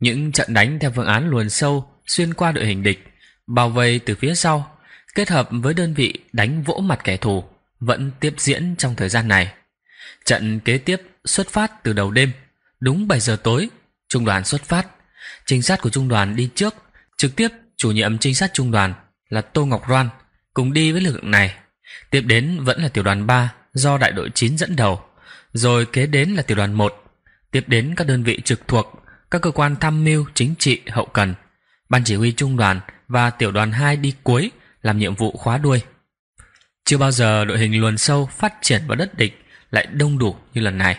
Những trận đánh theo phương án luồn sâu xuyên qua đội hình địch, bao vây từ phía sau, kết hợp với đơn vị đánh vỗ mặt kẻ thù vẫn tiếp diễn trong thời gian này. Trận kế tiếp xuất phát từ đầu đêm, đúng bảy giờ tối, trung đoàn xuất phát. Trinh sát của trung đoàn đi trước, trực tiếp chủ nhiệm trinh sát trung đoàn là Tô Ngọc Loan cùng đi với lực lượng này. Tiếp đến vẫn là tiểu đoàn ba do đại đội chín dẫn đầu, rồi kế đến là tiểu đoàn một tiếp đến các đơn vị trực thuộc các cơ quan tham mưu chính trị hậu cần, ban chỉ huy trung đoàn và tiểu đoàn 2 đi cuối làm nhiệm vụ khóa đuôi. Chưa bao giờ đội hình luồn sâu phát triển vào đất địch lại đông đủ như lần này.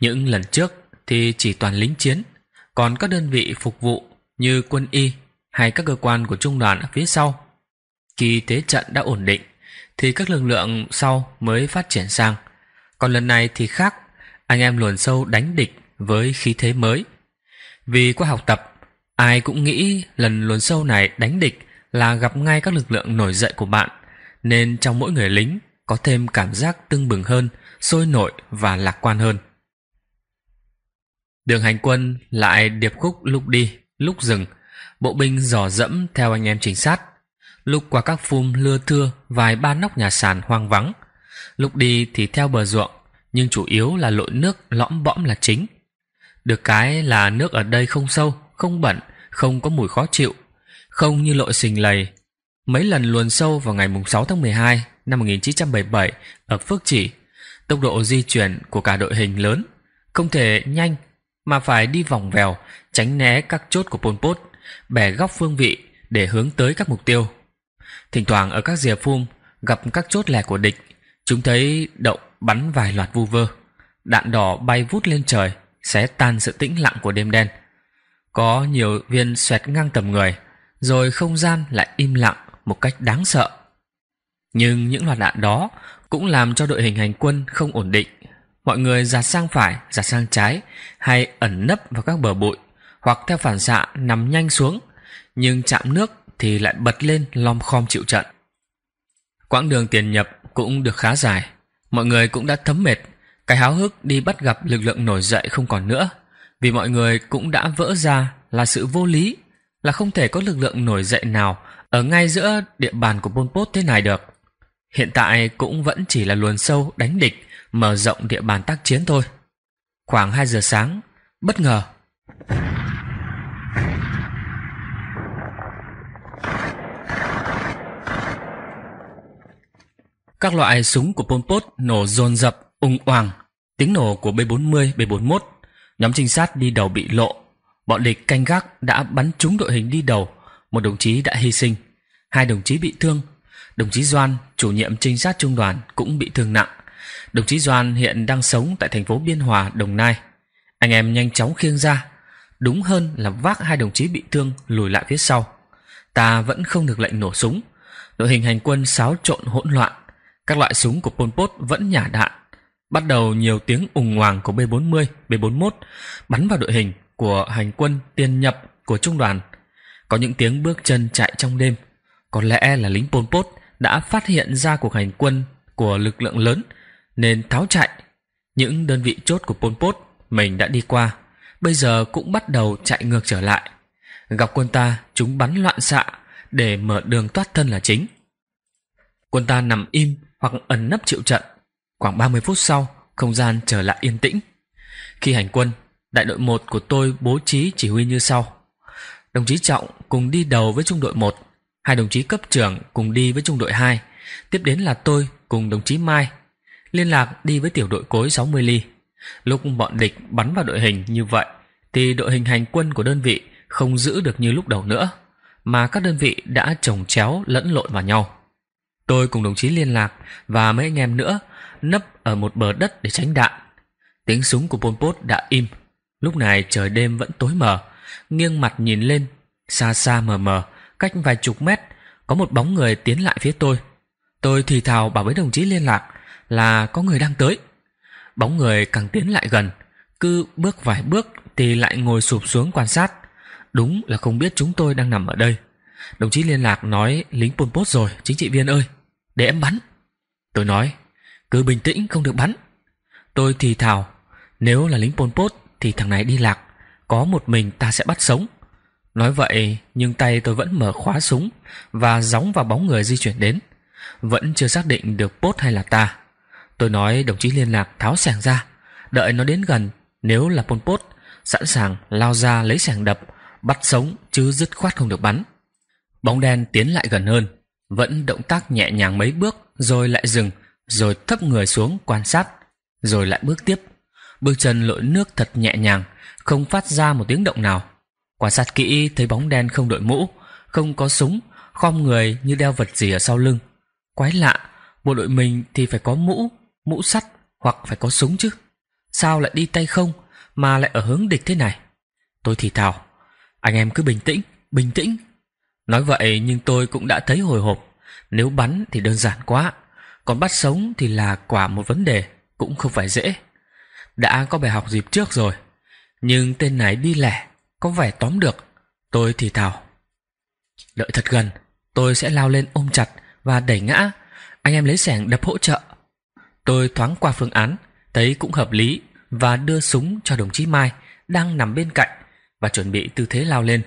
Những lần trước thì chỉ toàn lính chiến, còn các đơn vị phục vụ như quân y hay các cơ quan của trung đoàn ở phía sau. Khi thế trận đã ổn định thì các lực lượng sau mới phát triển sang. Còn lần này thì khác, anh em luồn sâu đánh địch với khí thế mới vì qua học tập, ai cũng nghĩ lần luồn sâu này đánh địch là gặp ngay các lực lượng nổi dậy của bạn, nên trong mỗi người lính có thêm cảm giác tưng bừng hơn, sôi nổi và lạc quan hơn. Đường hành quân lại điệp khúc lúc đi, lúc dừng, bộ binh dò dẫm theo anh em trinh sát, lúc qua các phum lưa thưa vài ba nóc nhà sàn hoang vắng, lúc đi thì theo bờ ruộng, nhưng chủ yếu là lội nước lõm bõm là chính – được cái là nước ở đây không sâu, không bẩn, không có mùi khó chịu, không như lội sình lầy. Mấy lần luồn sâu vào ngày sáu tháng mười hai năm một nghìn chín trăm bảy bảy ở Phước Chỉ, tốc độ di chuyển của cả đội hình lớn, không thể nhanh mà phải đi vòng vèo, tránh né các chốt của Pol Pot, bẻ góc phương vị để hướng tới các mục tiêu. Thỉnh thoảng ở các rìa phum gặp các chốt lẻ của địch, chúng thấy động bắn vài loạt vu vơ, đạn đỏ bay vút lên trời, xé tan sự tĩnh lặng của đêm đen có nhiều viên xoẹt ngang tầm người rồi không gian lại im lặng một cách đáng sợ nhưng những loạt đạn đó cũng làm cho đội hình hành quân không ổn định mọi người giạt sang phải giạt sang trái hay ẩn nấp vào các bờ bụi hoặc theo phản xạ nằm nhanh xuống nhưng chạm nước thì lại bật lên lom khom chịu trận quãng đường tiền nhập cũng được khá dài mọi người cũng đã thấm mệt cái háo hức đi bắt gặp lực lượng nổi dậy không còn nữa, vì mọi người cũng đã vỡ ra là sự vô lý, là không thể có lực lượng nổi dậy nào ở ngay giữa địa bàn của Pol Pot thế này được. Hiện tại cũng vẫn chỉ là luồn sâu đánh địch, mở rộng địa bàn tác chiến thôi. Khoảng 2 giờ sáng, bất ngờ. Các loại súng của Pol Pot nổ dồn dập, ung oàng Tiếng nổ của B40, B41, nhóm trinh sát đi đầu bị lộ. Bọn địch canh gác đã bắn trúng đội hình đi đầu, một đồng chí đã hy sinh, hai đồng chí bị thương. Đồng chí Doan, chủ nhiệm trinh sát trung đoàn cũng bị thương nặng. Đồng chí Doan hiện đang sống tại thành phố Biên Hòa, Đồng Nai. Anh em nhanh chóng khiêng ra, đúng hơn là vác hai đồng chí bị thương lùi lại phía sau. Ta vẫn không được lệnh nổ súng. Đội hình hành quân xáo trộn hỗn loạn, các loại súng của Pol Pot vẫn nhả đạn Bắt đầu nhiều tiếng ùng hoàng của B-40, B-41 bắn vào đội hình của hành quân tiên nhập của trung đoàn. Có những tiếng bước chân chạy trong đêm. Có lẽ là lính Pol Pot đã phát hiện ra cuộc hành quân của lực lượng lớn nên tháo chạy. Những đơn vị chốt của Pol Pot mình đã đi qua, bây giờ cũng bắt đầu chạy ngược trở lại. Gặp quân ta, chúng bắn loạn xạ để mở đường thoát thân là chính. Quân ta nằm im hoặc ẩn nấp chịu trận Khoảng ba mươi phút sau, không gian trở lại yên tĩnh. Khi hành quân, đại đội một của tôi bố trí chỉ huy như sau. Đồng chí Trọng cùng đi đầu với trung đội một hai đồng chí cấp trưởng cùng đi với trung đội hai tiếp đến là tôi cùng đồng chí Mai liên lạc đi với tiểu đội cối sáu mươi ly. Lúc bọn địch bắn vào đội hình như vậy thì đội hình hành quân của đơn vị không giữ được như lúc đầu nữa mà các đơn vị đã trồng chéo lẫn lộn vào nhau. Tôi cùng đồng chí liên lạc và mấy anh em nữa nấp ở một bờ đất để tránh đạn. Tiếng súng của Pol Pot đã im. Lúc này trời đêm vẫn tối mờ, nghiêng mặt nhìn lên, xa xa mờ mờ, cách vài chục mét, có một bóng người tiến lại phía tôi. Tôi thì thào bảo với đồng chí liên lạc là có người đang tới. Bóng người càng tiến lại gần, cứ bước vài bước thì lại ngồi sụp xuống quan sát. Đúng là không biết chúng tôi đang nằm ở đây. Đồng chí liên lạc nói lính Pol Pot rồi, chính trị viên ơi, để em bắn. Tôi nói, cứ bình tĩnh không được bắn tôi thì thào nếu là lính pol pot thì thằng này đi lạc có một mình ta sẽ bắt sống nói vậy nhưng tay tôi vẫn mở khóa súng và gióng vào bóng người di chuyển đến vẫn chưa xác định được pot hay là ta tôi nói đồng chí liên lạc tháo sẻng ra đợi nó đến gần nếu là pol pot sẵn sàng lao ra lấy sẻng đập bắt sống chứ dứt khoát không được bắn bóng đen tiến lại gần hơn vẫn động tác nhẹ nhàng mấy bước rồi lại dừng rồi thấp người xuống quan sát, rồi lại bước tiếp. Bước chân lội nước thật nhẹ nhàng, không phát ra một tiếng động nào. Quan sát kỹ thấy bóng đen không đội mũ, không có súng, khom người như đeo vật gì ở sau lưng. Quái lạ, bộ đội mình thì phải có mũ, mũ sắt hoặc phải có súng chứ. Sao lại đi tay không mà lại ở hướng địch thế này? Tôi thì thào, anh em cứ bình tĩnh, bình tĩnh. Nói vậy nhưng tôi cũng đã thấy hồi hộp, nếu bắn thì đơn giản quá còn bắt sống thì là quả một vấn đề cũng không phải dễ đã có bài học dịp trước rồi nhưng tên này đi lẻ có vẻ tóm được tôi thì thào đợi thật gần tôi sẽ lao lên ôm chặt và đẩy ngã anh em lấy sẻng đập hỗ trợ tôi thoáng qua phương án thấy cũng hợp lý và đưa súng cho đồng chí mai đang nằm bên cạnh và chuẩn bị tư thế lao lên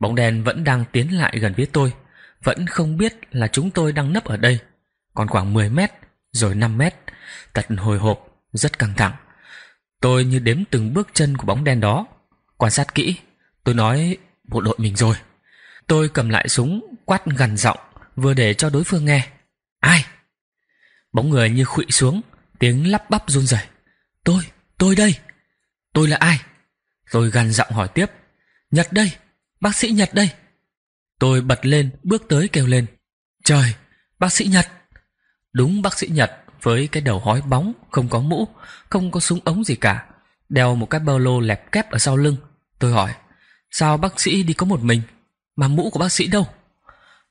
bóng đen vẫn đang tiến lại gần phía tôi vẫn không biết là chúng tôi đang nấp ở đây còn khoảng 10 mét, rồi 5 mét, thật hồi hộp, rất căng thẳng. Tôi như đếm từng bước chân của bóng đen đó. Quan sát kỹ, tôi nói bộ đội mình rồi. Tôi cầm lại súng, quát gần giọng, vừa để cho đối phương nghe. Ai? Bóng người như khụy xuống, tiếng lắp bắp run rẩy. Tôi, tôi đây. Tôi là ai? Tôi gần giọng hỏi tiếp. Nhật đây, bác sĩ Nhật đây. Tôi bật lên, bước tới kêu lên. Trời, bác sĩ Nhật. Đúng bác sĩ Nhật với cái đầu hói bóng, không có mũ, không có súng ống gì cả, đeo một cái ba lô lẹp kép ở sau lưng. Tôi hỏi, sao bác sĩ đi có một mình, mà mũ của bác sĩ đâu?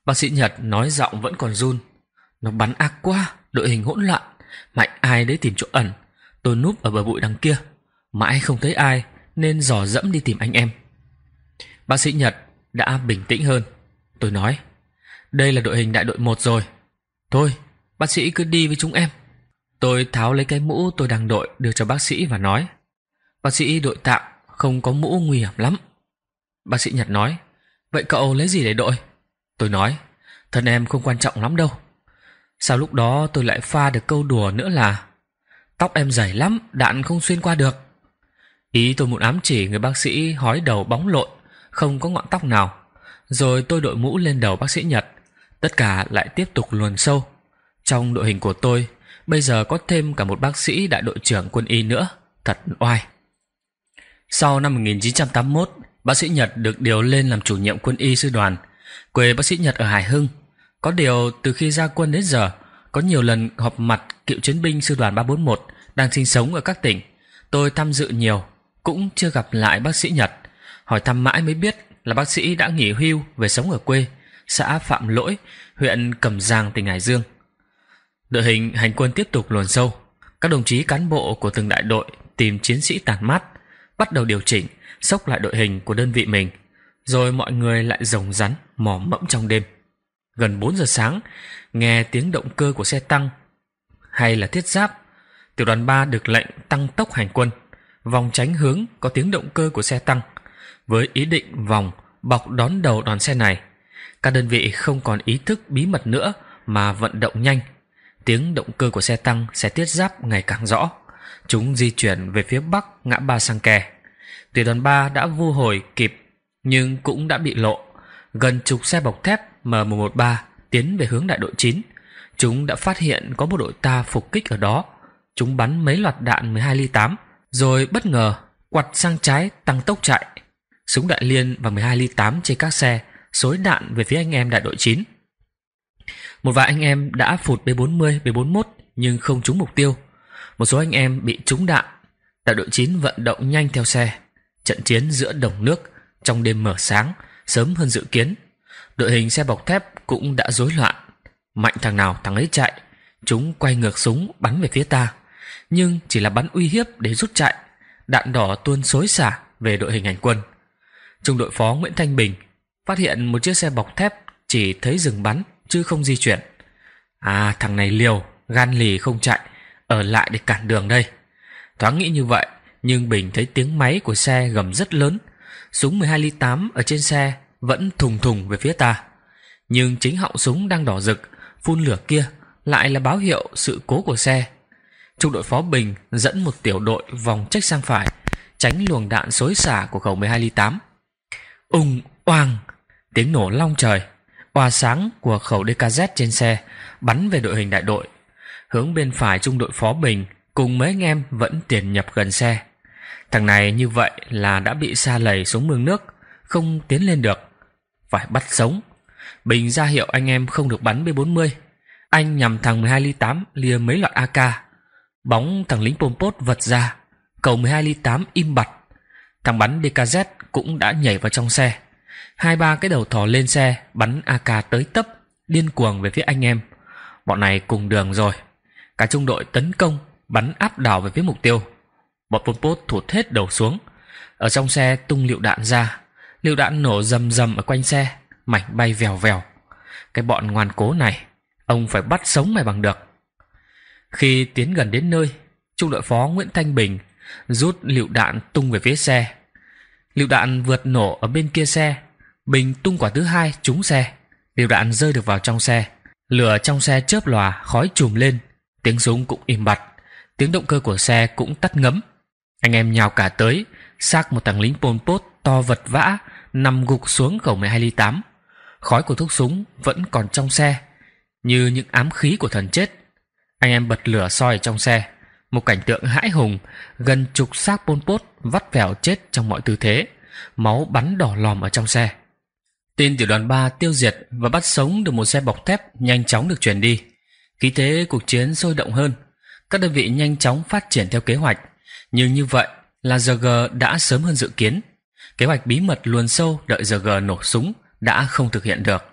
Bác sĩ Nhật nói giọng vẫn còn run. Nó bắn ác quá, đội hình hỗn loạn, mạnh ai đấy tìm chỗ ẩn. Tôi núp ở bờ bụi đằng kia, mãi không thấy ai nên dò dẫm đi tìm anh em. Bác sĩ Nhật đã bình tĩnh hơn. Tôi nói, đây là đội hình đại đội 1 rồi. Thôi, Bác sĩ cứ đi với chúng em. Tôi tháo lấy cái mũ tôi đang đội đưa cho bác sĩ và nói. Bác sĩ đội tạm, không có mũ nguy hiểm lắm. Bác sĩ Nhật nói, vậy cậu lấy gì để đội? Tôi nói, thân em không quan trọng lắm đâu. Sau lúc đó tôi lại pha được câu đùa nữa là Tóc em dày lắm, đạn không xuyên qua được. Ý tôi muốn ám chỉ người bác sĩ hói đầu bóng lộn, không có ngọn tóc nào. Rồi tôi đội mũ lên đầu bác sĩ Nhật. Tất cả lại tiếp tục luồn sâu trong đội hình của tôi, bây giờ có thêm cả một bác sĩ đại đội trưởng quân y nữa, thật oai. Sau năm 1981, bác sĩ Nhật được điều lên làm chủ nhiệm quân y sư đoàn. Quê bác sĩ Nhật ở Hải Hưng. Có điều từ khi ra quân đến giờ, có nhiều lần họp mặt cựu chiến binh sư đoàn 341 đang sinh sống ở các tỉnh. Tôi tham dự nhiều, cũng chưa gặp lại bác sĩ Nhật. Hỏi thăm mãi mới biết là bác sĩ đã nghỉ hưu về sống ở quê, xã Phạm Lỗi, huyện Cẩm Giang, tỉnh Hải Dương. Đội hình hành quân tiếp tục luồn sâu. Các đồng chí cán bộ của từng đại đội tìm chiến sĩ tàn mát, bắt đầu điều chỉnh, sốc lại đội hình của đơn vị mình. Rồi mọi người lại rồng rắn, mò mẫm trong đêm. Gần bốn giờ sáng, nghe tiếng động cơ của xe tăng hay là thiết giáp, tiểu đoàn ba được lệnh tăng tốc hành quân, vòng tránh hướng có tiếng động cơ của xe tăng, với ý định vòng bọc đón đầu đoàn xe này. Các đơn vị không còn ý thức bí mật nữa mà vận động nhanh, Tiếng động cơ của xe tăng, xe tiết giáp ngày càng rõ. Chúng di chuyển về phía bắc ngã ba sang kè. Tiểu đoàn ba đã vô hồi kịp nhưng cũng đã bị lộ. Gần chục xe bọc thép m một ba tiến về hướng đại đội chín Chúng đã phát hiện có một đội ta phục kích ở đó. Chúng bắn mấy loạt đạn mười hai ly tám rồi bất ngờ quặt sang trái tăng tốc chạy. Súng đại liên và mười hai ly tám trên các xe xối đạn về phía anh em đại đội chín một vài anh em đã phụt B40, B41 nhưng không trúng mục tiêu. Một số anh em bị trúng đạn. tại đội 9 vận động nhanh theo xe. Trận chiến giữa đồng nước trong đêm mở sáng, sớm hơn dự kiến. Đội hình xe bọc thép cũng đã rối loạn. Mạnh thằng nào thằng ấy chạy. Chúng quay ngược súng bắn về phía ta. Nhưng chỉ là bắn uy hiếp để rút chạy. Đạn đỏ tuôn xối xả về đội hình hành quân. Trung đội phó Nguyễn Thanh Bình phát hiện một chiếc xe bọc thép chỉ thấy dừng bắn chứ không di chuyển. À thằng này liều, gan lì không chạy, ở lại để cản đường đây. Thoáng nghĩ như vậy, nhưng Bình thấy tiếng máy của xe gầm rất lớn. Súng 12 ly 8 ở trên xe vẫn thùng thùng về phía ta. Nhưng chính họng súng đang đỏ rực, phun lửa kia lại là báo hiệu sự cố của xe. Trung đội phó Bình dẫn một tiểu đội vòng trách sang phải, tránh luồng đạn xối xả của khẩu 12 ly 8. ung oang, tiếng nổ long trời oa sáng của khẩu DKZ trên xe bắn về đội hình đại đội. Hướng bên phải trung đội phó Bình cùng mấy anh em vẫn tiền nhập gần xe. Thằng này như vậy là đã bị xa lầy xuống mương nước, không tiến lên được. Phải bắt sống. Bình ra hiệu anh em không được bắn B40. Anh nhằm thằng 12 ly 8 lìa mấy loại AK. Bóng thằng lính pompot vật ra. Cầu 12 ly 8 im bặt. Thằng bắn DKZ cũng đã nhảy vào trong xe hai ba cái đầu thỏ lên xe bắn ak tới tấp điên cuồng về phía anh em bọn này cùng đường rồi cả trung đội tấn công bắn áp đảo về phía mục tiêu bọn pol pot thụt hết đầu xuống ở trong xe tung lựu đạn ra lựu đạn nổ rầm rầm ở quanh xe mảnh bay vèo vèo cái bọn ngoan cố này ông phải bắt sống mày bằng được khi tiến gần đến nơi trung đội phó nguyễn thanh bình rút lựu đạn tung về phía xe lựu đạn vượt nổ ở bên kia xe Bình tung quả thứ hai trúng xe, đều đạn rơi được vào trong xe. Lửa trong xe chớp lòa, khói chùm lên, tiếng súng cũng im bặt, tiếng động cơ của xe cũng tắt ngấm. Anh em nhào cả tới, xác một thằng lính Pol Pot to vật vã nằm gục xuống khẩu 12 ly 8. Khói của thuốc súng vẫn còn trong xe, như những ám khí của thần chết. Anh em bật lửa soi trong xe, một cảnh tượng hãi hùng, gần chục xác Pol Pot vắt vẻo chết trong mọi tư thế, máu bắn đỏ lòm ở trong xe. Tin tiểu đoàn 3 tiêu diệt và bắt sống được một xe bọc thép nhanh chóng được chuyển đi. Khí thế cuộc chiến sôi động hơn. Các đơn vị nhanh chóng phát triển theo kế hoạch. Nhưng như vậy là ZG đã sớm hơn dự kiến. Kế hoạch bí mật luồn sâu đợi ZG nổ súng đã không thực hiện được.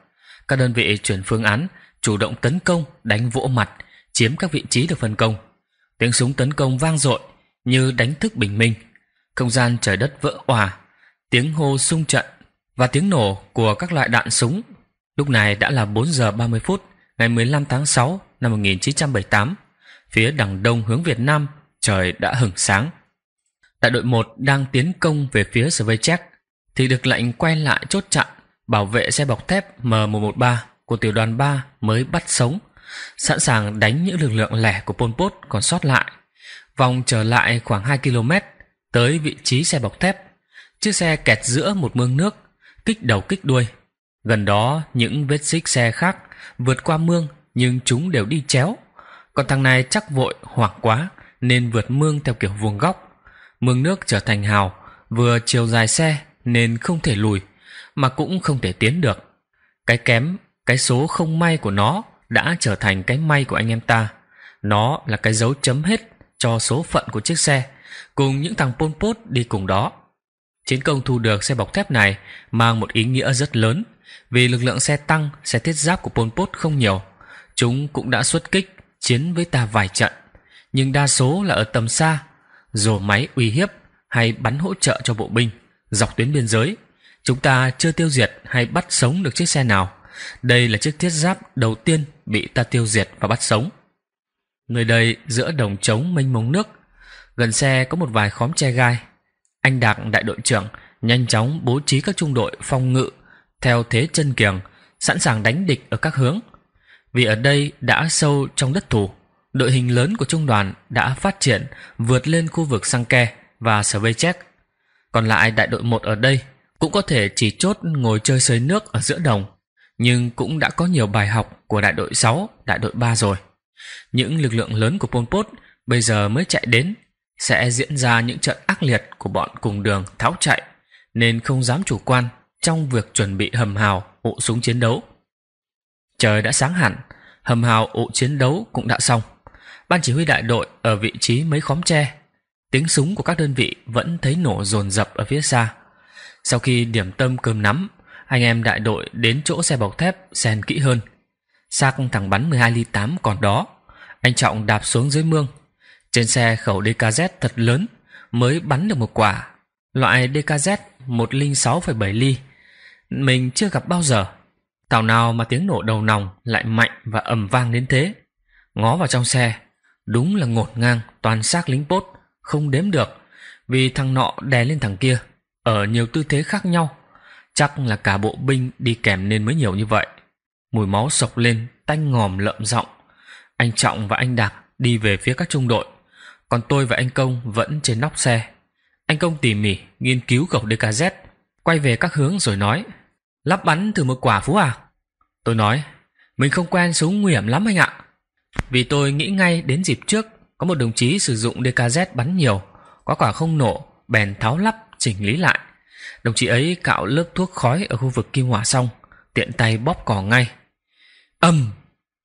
Các đơn vị chuyển phương án, chủ động tấn công, đánh vỗ mặt, chiếm các vị trí được phân công. Tiếng súng tấn công vang dội như đánh thức bình minh. Không gian trời đất vỡ òa, tiếng hô sung trận và tiếng nổ của các loại đạn súng. Lúc này đã là 4 giờ 30 phút ngày 15 tháng 6 năm 1978. Phía đằng đông hướng Việt Nam, trời đã hửng sáng. tại đội 1 đang tiến công về phía Svechek thì được lệnh quay lại chốt chặn bảo vệ xe bọc thép M113 của tiểu đoàn 3 mới bắt sống, sẵn sàng đánh những lực lượng lẻ của Pol Pot còn sót lại. Vòng trở lại khoảng 2 km tới vị trí xe bọc thép, chiếc xe kẹt giữa một mương nước kích đầu kích đuôi. Gần đó những vết xích xe khác vượt qua mương nhưng chúng đều đi chéo. Còn thằng này chắc vội hoảng quá nên vượt mương theo kiểu vuông góc. Mương nước trở thành hào, vừa chiều dài xe nên không thể lùi mà cũng không thể tiến được. Cái kém, cái số không may của nó đã trở thành cái may của anh em ta. Nó là cái dấu chấm hết cho số phận của chiếc xe cùng những thằng Pol Pot đi cùng đó. Chiến công thu được xe bọc thép này mang một ý nghĩa rất lớn vì lực lượng xe tăng, xe thiết giáp của Pol Pot không nhiều. Chúng cũng đã xuất kích, chiến với ta vài trận, nhưng đa số là ở tầm xa, rổ máy uy hiếp hay bắn hỗ trợ cho bộ binh dọc tuyến biên giới. Chúng ta chưa tiêu diệt hay bắt sống được chiếc xe nào. Đây là chiếc thiết giáp đầu tiên bị ta tiêu diệt và bắt sống. Nơi đây giữa đồng trống mênh mông nước, gần xe có một vài khóm tre gai anh Đạc đại đội trưởng nhanh chóng bố trí các trung đội phòng ngự theo thế chân kiềng, sẵn sàng đánh địch ở các hướng. Vì ở đây đã sâu trong đất thủ, đội hình lớn của trung đoàn đã phát triển vượt lên khu vực Sanke và Svechek. Còn lại đại đội một ở đây cũng có thể chỉ chốt ngồi chơi sới nước ở giữa đồng, nhưng cũng đã có nhiều bài học của đại đội sáu, đại đội ba rồi. Những lực lượng lớn của Pol Pot bây giờ mới chạy đến sẽ diễn ra những trận ác liệt của bọn cùng đường tháo chạy nên không dám chủ quan trong việc chuẩn bị hầm hào ụ súng chiến đấu. Trời đã sáng hẳn, hầm hào ụ chiến đấu cũng đã xong. Ban chỉ huy đại đội ở vị trí mấy khóm tre, tiếng súng của các đơn vị vẫn thấy nổ rồn rập ở phía xa. Sau khi điểm tâm cơm nắm, anh em đại đội đến chỗ xe bọc thép xen kỹ hơn. Xác thằng bắn 12 ly 8 còn đó, anh Trọng đạp xuống dưới mương. Trên xe khẩu DKZ thật lớn, mới bắn được một quả, loại DKZ 106,7 ly. Mình chưa gặp bao giờ. Tàu nào mà tiếng nổ đầu nòng lại mạnh và ầm vang đến thế. Ngó vào trong xe, đúng là ngột ngang toàn xác lính bốt, không đếm được, vì thằng nọ đè lên thằng kia, ở nhiều tư thế khác nhau. Chắc là cả bộ binh đi kèm nên mới nhiều như vậy. Mùi máu sộc lên, tanh ngòm lợm giọng Anh Trọng và anh đạt đi về phía các trung đội còn tôi và anh Công vẫn trên nóc xe. Anh Công tỉ mỉ nghiên cứu khẩu DKZ, quay về các hướng rồi nói: "Lắp bắn thử một quả Phú à?" Tôi nói: "Mình không quen súng nguy hiểm lắm anh ạ." Vì tôi nghĩ ngay đến dịp trước có một đồng chí sử dụng DKZ bắn nhiều, có quả không nổ, bèn tháo lắp chỉnh lý lại. Đồng chí ấy cạo lớp thuốc khói ở khu vực kim hỏa xong, tiện tay bóp cò ngay. Âm,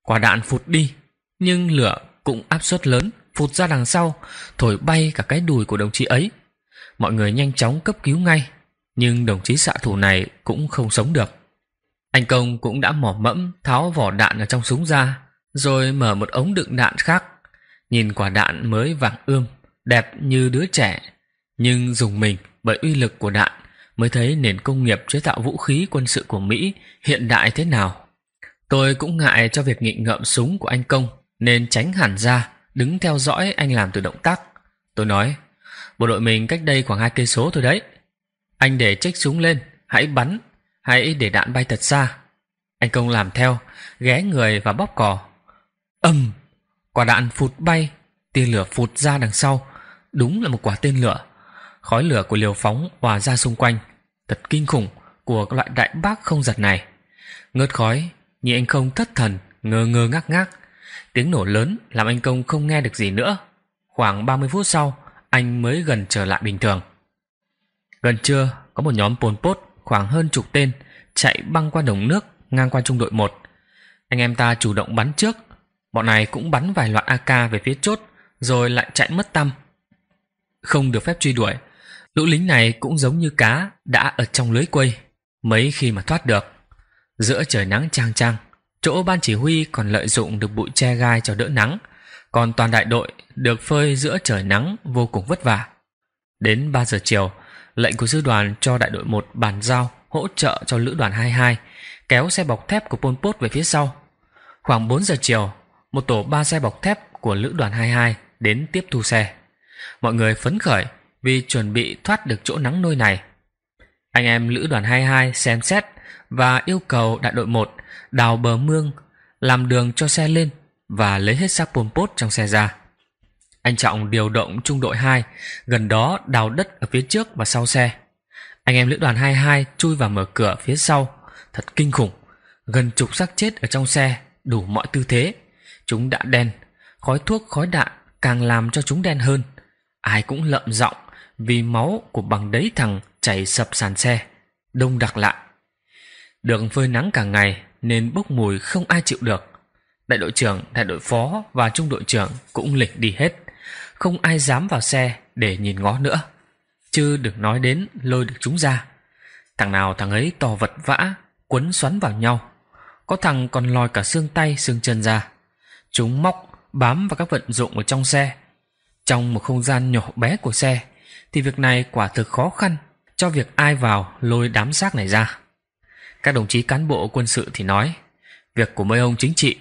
quả đạn phụt đi, nhưng lửa cũng áp suất lớn, phụt ra đằng sau thổi bay cả cái đùi của đồng chí ấy mọi người nhanh chóng cấp cứu ngay nhưng đồng chí xạ thủ này cũng không sống được anh công cũng đã mỏ mẫm tháo vỏ đạn ở trong súng ra rồi mở một ống đựng đạn khác nhìn quả đạn mới vàng ươm đẹp như đứa trẻ nhưng dùng mình bởi uy lực của đạn mới thấy nền công nghiệp chế tạo vũ khí quân sự của mỹ hiện đại thế nào tôi cũng ngại cho việc nghịch ngợm súng của anh công nên tránh hẳn ra đứng theo dõi anh làm từ động tác tôi nói bộ đội mình cách đây khoảng hai cây số thôi đấy anh để trách súng lên hãy bắn hãy để đạn bay thật xa anh công làm theo ghé người và bóp cò ầm quả đạn phụt bay tia lửa phụt ra đằng sau đúng là một quả tên lửa khói lửa của liều phóng hòa ra xung quanh thật kinh khủng của loại đại bác không giật này ngớt khói như anh không thất thần ngơ ngơ ngác ngác Tiếng nổ lớn làm anh Công không nghe được gì nữa. Khoảng ba mươi phút sau, anh mới gần trở lại bình thường. Gần trưa, có một nhóm pồn pốt khoảng hơn chục tên chạy băng qua đồng nước ngang qua trung đội một Anh em ta chủ động bắn trước, bọn này cũng bắn vài loạt AK về phía chốt rồi lại chạy mất tăm. Không được phép truy đuổi, lũ lính này cũng giống như cá đã ở trong lưới quây, mấy khi mà thoát được. Giữa trời nắng trang trang, Chỗ ban chỉ huy còn lợi dụng được bụi che gai cho đỡ nắng, còn toàn đại đội được phơi giữa trời nắng vô cùng vất vả. Đến ba giờ chiều, lệnh của sư đoàn cho đại đội một bàn giao hỗ trợ cho lữ đoàn 22 kéo xe bọc thép của Pol Pot về phía sau. Khoảng bốn giờ chiều, một tổ ba xe bọc thép của lữ đoàn 22 đến tiếp thu xe. Mọi người phấn khởi vì chuẩn bị thoát được chỗ nắng nôi này. Anh em lữ đoàn 22 xem xét và yêu cầu đại đội một đào bờ mương, làm đường cho xe lên và lấy hết xác Pol Pot trong xe ra. Anh Trọng điều động trung đội hai gần đó đào đất ở phía trước và sau xe. Anh em lữ đoàn hai hai chui vào mở cửa phía sau, thật kinh khủng. Gần chục xác chết ở trong xe, đủ mọi tư thế. Chúng đã đen, khói thuốc khói đạn càng làm cho chúng đen hơn. Ai cũng lợm giọng vì máu của bằng đấy thằng chảy sập sàn xe, đông đặc lại. Đường phơi nắng cả ngày, nên bốc mùi không ai chịu được. Đại đội trưởng, đại đội phó và trung đội trưởng cũng lịch đi hết. Không ai dám vào xe để nhìn ngó nữa. Chứ đừng nói đến lôi được chúng ra. Thằng nào thằng ấy to vật vã, quấn xoắn vào nhau. Có thằng còn lòi cả xương tay xương chân ra. Chúng móc, bám vào các vận dụng ở trong xe. Trong một không gian nhỏ bé của xe, thì việc này quả thực khó khăn cho việc ai vào lôi đám xác này ra. Các đồng chí cán bộ quân sự thì nói, việc của mấy ông chính trị,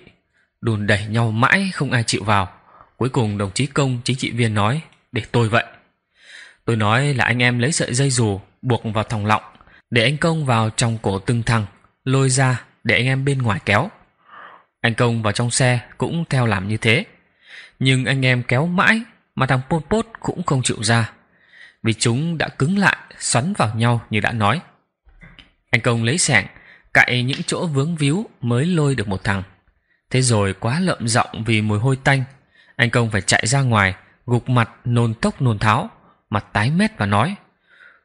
đùn đẩy nhau mãi không ai chịu vào. Cuối cùng đồng chí công chính trị viên nói, để tôi vậy. Tôi nói là anh em lấy sợi dây dù buộc vào thòng lọng, để anh công vào trong cổ từng thằng, lôi ra để anh em bên ngoài kéo. Anh công vào trong xe cũng theo làm như thế. Nhưng anh em kéo mãi mà thằng pôn pốt cũng không chịu ra. Vì chúng đã cứng lại, xoắn vào nhau như đã nói. Anh công lấy sẻng, cạy những chỗ vướng víu mới lôi được một thằng. Thế rồi quá lợm giọng vì mùi hôi tanh, anh công phải chạy ra ngoài, gục mặt nôn tốc nôn tháo, mặt tái mét và nói: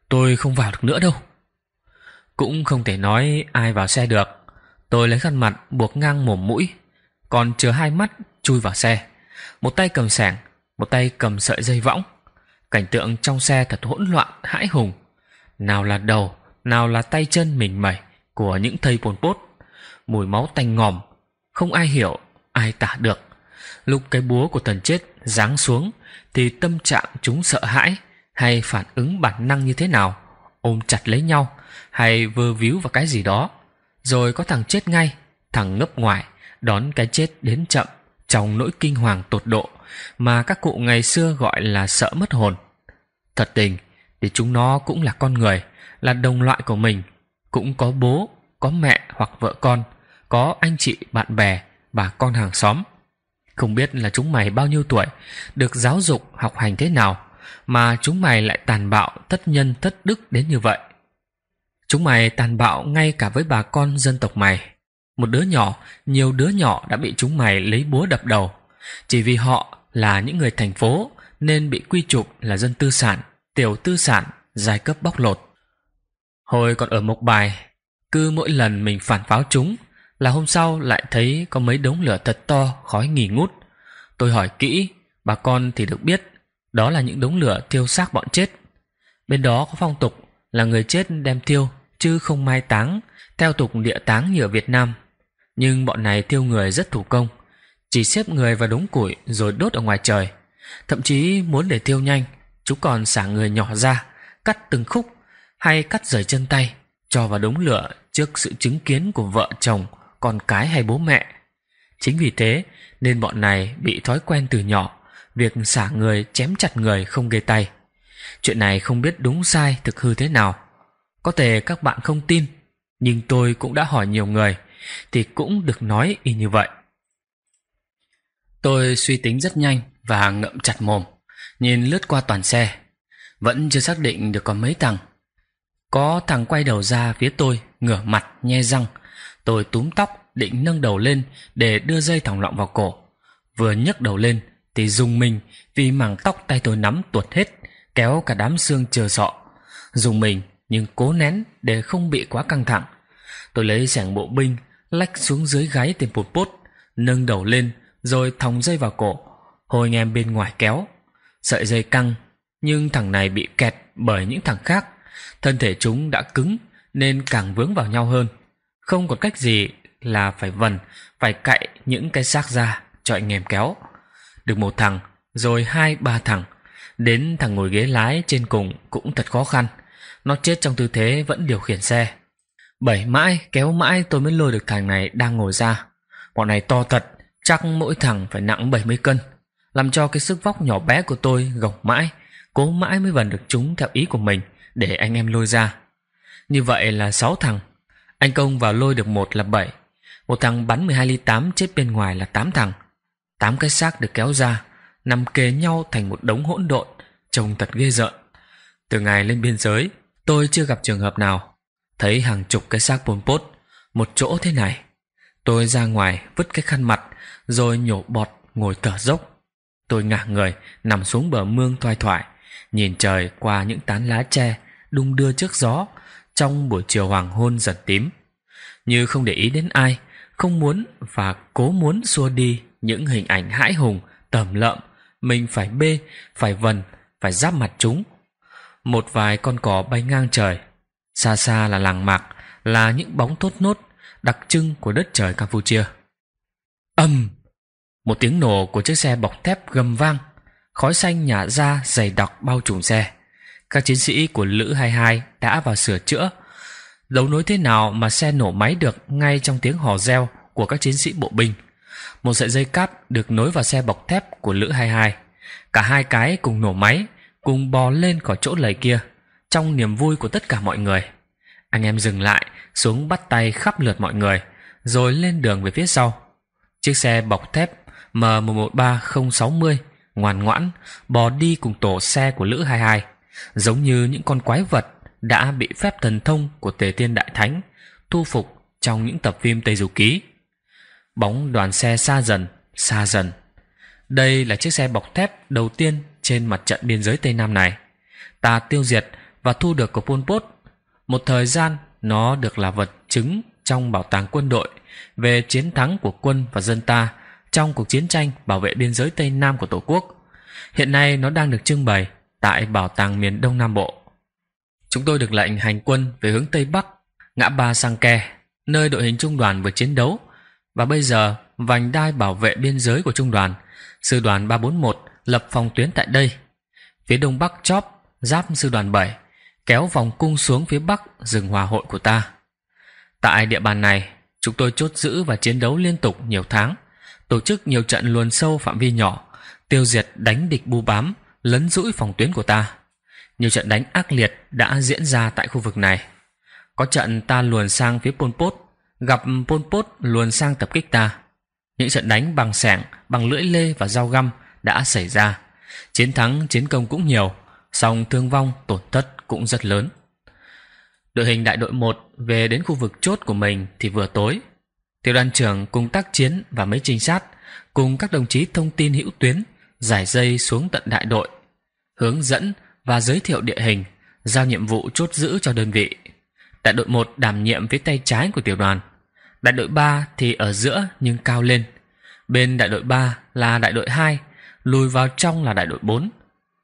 "Tôi không vào được nữa đâu." Cũng không thể nói ai vào xe được. Tôi lấy khăn mặt buộc ngang mồm mũi, còn chứa hai mắt chui vào xe. Một tay cầm sẻng, một tay cầm sợi dây võng. Cảnh tượng trong xe thật hỗn loạn, hãi hùng. Nào là đầu, nào là tay chân mình mẩy của những thầy pồn pốt mùi máu tanh ngòm không ai hiểu ai tả được lúc cái búa của thần chết giáng xuống thì tâm trạng chúng sợ hãi hay phản ứng bản năng như thế nào ôm chặt lấy nhau hay vơ víu vào cái gì đó rồi có thằng chết ngay thằng ngấp ngoại đón cái chết đến chậm trong nỗi kinh hoàng tột độ mà các cụ ngày xưa gọi là sợ mất hồn thật tình thì chúng nó cũng là con người là đồng loại của mình cũng có bố có mẹ hoặc vợ con có anh chị bạn bè bà con hàng xóm không biết là chúng mày bao nhiêu tuổi được giáo dục học hành thế nào mà chúng mày lại tàn bạo tất nhân tất đức đến như vậy chúng mày tàn bạo ngay cả với bà con dân tộc mày một đứa nhỏ nhiều đứa nhỏ đã bị chúng mày lấy búa đập đầu chỉ vì họ là những người thành phố nên bị quy chụp là dân tư sản tiểu tư sản giai cấp bóc lột Hồi còn ở Mộc Bài, cứ mỗi lần mình phản pháo chúng là hôm sau lại thấy có mấy đống lửa thật to khói nghỉ ngút. Tôi hỏi kỹ, bà con thì được biết đó là những đống lửa thiêu xác bọn chết. Bên đó có phong tục là người chết đem thiêu chứ không mai táng theo tục địa táng như ở Việt Nam. Nhưng bọn này thiêu người rất thủ công, chỉ xếp người vào đống củi rồi đốt ở ngoài trời. Thậm chí muốn để thiêu nhanh, chúng còn xả người nhỏ ra, cắt từng khúc hay cắt rời chân tay, cho vào đống lửa trước sự chứng kiến của vợ chồng, con cái hay bố mẹ. Chính vì thế nên bọn này bị thói quen từ nhỏ, việc xả người chém chặt người không ghê tay. Chuyện này không biết đúng sai thực hư thế nào. Có thể các bạn không tin, nhưng tôi cũng đã hỏi nhiều người, thì cũng được nói y như vậy. Tôi suy tính rất nhanh và ngậm chặt mồm, nhìn lướt qua toàn xe. Vẫn chưa xác định được có mấy tầng có thằng quay đầu ra phía tôi ngửa mặt nhe răng tôi túm tóc định nâng đầu lên để đưa dây thòng lọng vào cổ vừa nhấc đầu lên thì dùng mình vì mảng tóc tay tôi nắm tuột hết kéo cả đám xương chờ sọ dùng mình nhưng cố nén để không bị quá căng thẳng tôi lấy sẻng bộ binh lách xuống dưới gáy tìm một bốt nâng đầu lên rồi thòng dây vào cổ hồi anh em bên ngoài kéo sợi dây căng nhưng thằng này bị kẹt bởi những thằng khác thân thể chúng đã cứng nên càng vướng vào nhau hơn không còn cách gì là phải vần phải cạy những cái xác ra cho anh em kéo được một thằng rồi hai ba thằng đến thằng ngồi ghế lái trên cùng cũng thật khó khăn nó chết trong tư thế vẫn điều khiển xe bảy mãi kéo mãi tôi mới lôi được thằng này đang ngồi ra bọn này to thật chắc mỗi thằng phải nặng bảy mươi cân làm cho cái sức vóc nhỏ bé của tôi gồng mãi cố mãi mới vần được chúng theo ý của mình để anh em lôi ra. Như vậy là sáu thằng. Anh Công vào lôi được một là bảy. Một thằng bắn mười hai ly tám chết bên ngoài là tám thằng. Tám cái xác được kéo ra, nằm kế nhau thành một đống hỗn độn, trông thật ghê rợn. Từ ngày lên biên giới, tôi chưa gặp trường hợp nào. Thấy hàng chục cái xác Pol Pot, một chỗ thế này. Tôi ra ngoài vứt cái khăn mặt, rồi nhổ bọt ngồi thở dốc. Tôi ngả người, nằm xuống bờ mương thoai thoải, nhìn trời qua những tán lá tre đung đưa trước gió trong buổi chiều hoàng hôn giật tím như không để ý đến ai không muốn và cố muốn xua đi những hình ảnh hãi hùng tầm lợm mình phải bê phải vần phải giáp mặt chúng một vài con cỏ bay ngang trời xa xa là làng mạc là những bóng tốt nốt đặc trưng của đất trời campuchia ầm một tiếng nổ của chiếc xe bọc thép gầm vang khói xanh nhả ra dày đặc bao trùm xe các chiến sĩ của Lữ 22 đã vào sửa chữa. Đấu nối thế nào mà xe nổ máy được ngay trong tiếng hò reo của các chiến sĩ bộ binh. Một sợi dây cáp được nối vào xe bọc thép của Lữ 22. Cả hai cái cùng nổ máy, cùng bò lên khỏi chỗ lầy kia, trong niềm vui của tất cả mọi người. Anh em dừng lại, xuống bắt tay khắp lượt mọi người, rồi lên đường về phía sau. Chiếc xe bọc thép M113060 ngoan ngoãn bò đi cùng tổ xe của Lữ 22. Giống như những con quái vật đã bị phép thần thông của Tề Tiên Đại Thánh thu phục trong những tập phim Tây Du Ký. Bóng đoàn xe xa dần, xa dần. Đây là chiếc xe bọc thép đầu tiên trên mặt trận biên giới Tây Nam này. Ta tiêu diệt và thu được của Pol Pot. Một thời gian nó được là vật chứng trong bảo tàng quân đội về chiến thắng của quân và dân ta trong cuộc chiến tranh bảo vệ biên giới Tây Nam của Tổ quốc. Hiện nay nó đang được trưng bày tại Bảo tàng miền Đông Nam Bộ. Chúng tôi được lệnh hành quân về hướng Tây Bắc, ngã ba sang ke nơi đội hình trung đoàn vừa chiến đấu, và bây giờ vành đai bảo vệ biên giới của trung đoàn, sư đoàn ba bốn một lập phòng tuyến tại đây. Phía đông bắc chóp, giáp sư đoàn bảy kéo vòng cung xuống phía bắc rừng hòa hội của ta. Tại địa bàn này, chúng tôi chốt giữ và chiến đấu liên tục nhiều tháng, tổ chức nhiều trận luồn sâu phạm vi nhỏ, tiêu diệt đánh địch bu bám, lấn rũi phòng tuyến của ta. Nhiều trận đánh ác liệt đã diễn ra tại khu vực này. Có trận ta luồn sang phía Pol Pot, gặp Pol Pot luồn sang tập kích ta. Những trận đánh bằng sẻng, bằng lưỡi lê và dao găm đã xảy ra. Chiến thắng, chiến công cũng nhiều, song thương vong, tổn thất cũng rất lớn. Đội hình đại đội một về đến khu vực chốt của mình thì vừa tối. Tiểu đoàn trưởng cùng tác chiến và mấy trinh sát cùng các đồng chí thông tin hữu tuyến giải dây xuống tận đại đội, hướng dẫn và giới thiệu địa hình, giao nhiệm vụ chốt giữ cho đơn vị. Đại đội một đảm nhiệm với tay trái của tiểu đoàn, đại đội ba thì ở giữa nhưng cao lên. Bên đại đội ba là đại đội hai lùi vào trong là đại đội bốn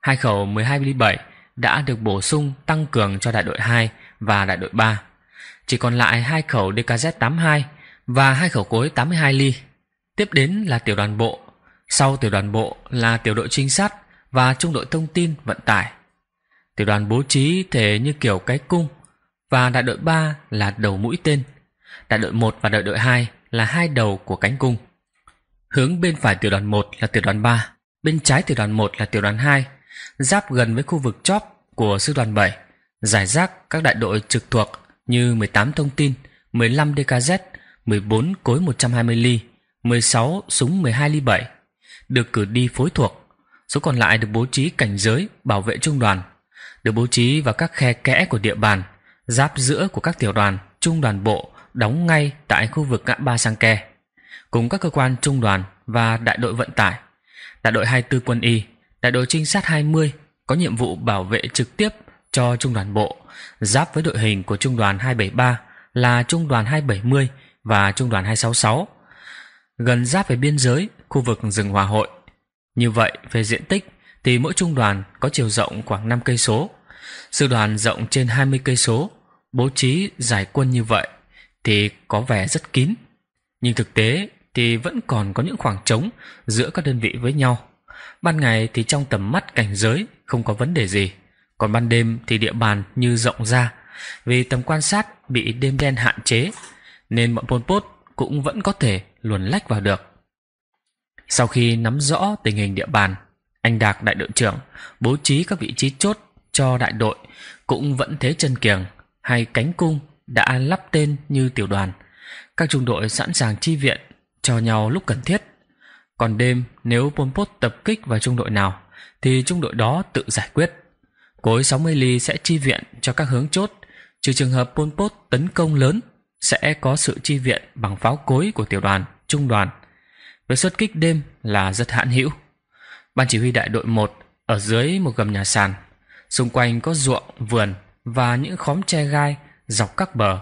Hai khẩu mười hai b bảy đã được bổ sung tăng cường cho đại đội hai và đại đội ba Chỉ còn lại hai khẩu dkz hai và hai khẩu cối tám mươi hai ly. Tiếp đến là tiểu đoàn bộ sau tiểu đoàn bộ là tiểu đội trinh sát và trung đội thông tin vận tải. Tiểu đoàn bố trí thể như kiểu cái cung và đại đội 3 là đầu mũi tên. Đại đội 1 và đại đội 2 là hai đầu của cánh cung. Hướng bên phải tiểu đoàn 1 là tiểu đoàn 3, bên trái tiểu đoàn 1 là tiểu đoàn 2, giáp gần với khu vực chóp của sư đoàn 7, giải rác các đại đội trực thuộc như 18 thông tin, 15 DKZ, 14 cối 120 ly, 16 súng 12 ly 7, được cử đi phối thuộc. Số còn lại được bố trí cảnh giới bảo vệ trung đoàn, được bố trí vào các khe kẽ của địa bàn, giáp giữa của các tiểu đoàn, trung đoàn bộ đóng ngay tại khu vực ngã ba sang ke, cùng các cơ quan trung đoàn và đại đội vận tải, đại đội 24 quân y, đại đội trinh sát 20 có nhiệm vụ bảo vệ trực tiếp cho trung đoàn bộ, giáp với đội hình của trung đoàn 273 là trung đoàn 270 và trung đoàn 266. Gần giáp về biên giới khu vực rừng hòa hội. Như vậy về diện tích thì mỗi trung đoàn có chiều rộng khoảng 5 cây số. Sư đoàn rộng trên 20 cây số, bố trí giải quân như vậy thì có vẻ rất kín. Nhưng thực tế thì vẫn còn có những khoảng trống giữa các đơn vị với nhau. Ban ngày thì trong tầm mắt cảnh giới không có vấn đề gì, còn ban đêm thì địa bàn như rộng ra vì tầm quan sát bị đêm đen hạn chế nên bọn Pol Pot cũng vẫn có thể luồn lách vào được. Sau khi nắm rõ tình hình địa bàn, anh Đạc đại đội trưởng bố trí các vị trí chốt cho đại đội cũng vẫn thế chân kiềng hay cánh cung đã lắp tên như tiểu đoàn. Các trung đội sẵn sàng chi viện cho nhau lúc cần thiết. Còn đêm nếu Pol Pot tập kích vào trung đội nào thì trung đội đó tự giải quyết. Cối 60 ly sẽ chi viện cho các hướng chốt, trừ trường hợp Pol Pot tấn công lớn sẽ có sự chi viện bằng pháo cối của tiểu đoàn, trung đoàn với xuất kích đêm là rất hạn hữu. Ban chỉ huy đại đội 1 ở dưới một gầm nhà sàn, xung quanh có ruộng, vườn và những khóm tre gai dọc các bờ,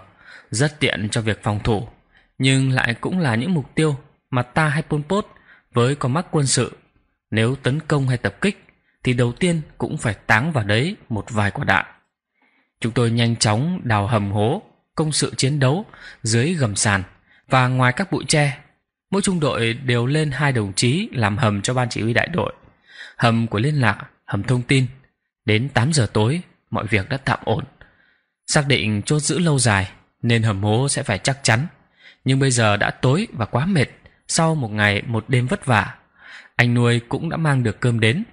rất tiện cho việc phòng thủ, nhưng lại cũng là những mục tiêu mà ta hay Pol Pot với con mắt quân sự, nếu tấn công hay tập kích thì đầu tiên cũng phải táng vào đấy một vài quả đạn. Chúng tôi nhanh chóng đào hầm hố, công sự chiến đấu dưới gầm sàn và ngoài các bụi tre Mỗi trung đội đều lên hai đồng chí làm hầm cho ban chỉ huy đại đội. Hầm của liên lạc, hầm thông tin. Đến tám giờ tối, mọi việc đã tạm ổn. Xác định chốt giữ lâu dài nên hầm hố sẽ phải chắc chắn. Nhưng bây giờ đã tối và quá mệt sau một ngày một đêm vất vả. Anh nuôi cũng đã mang được cơm đến.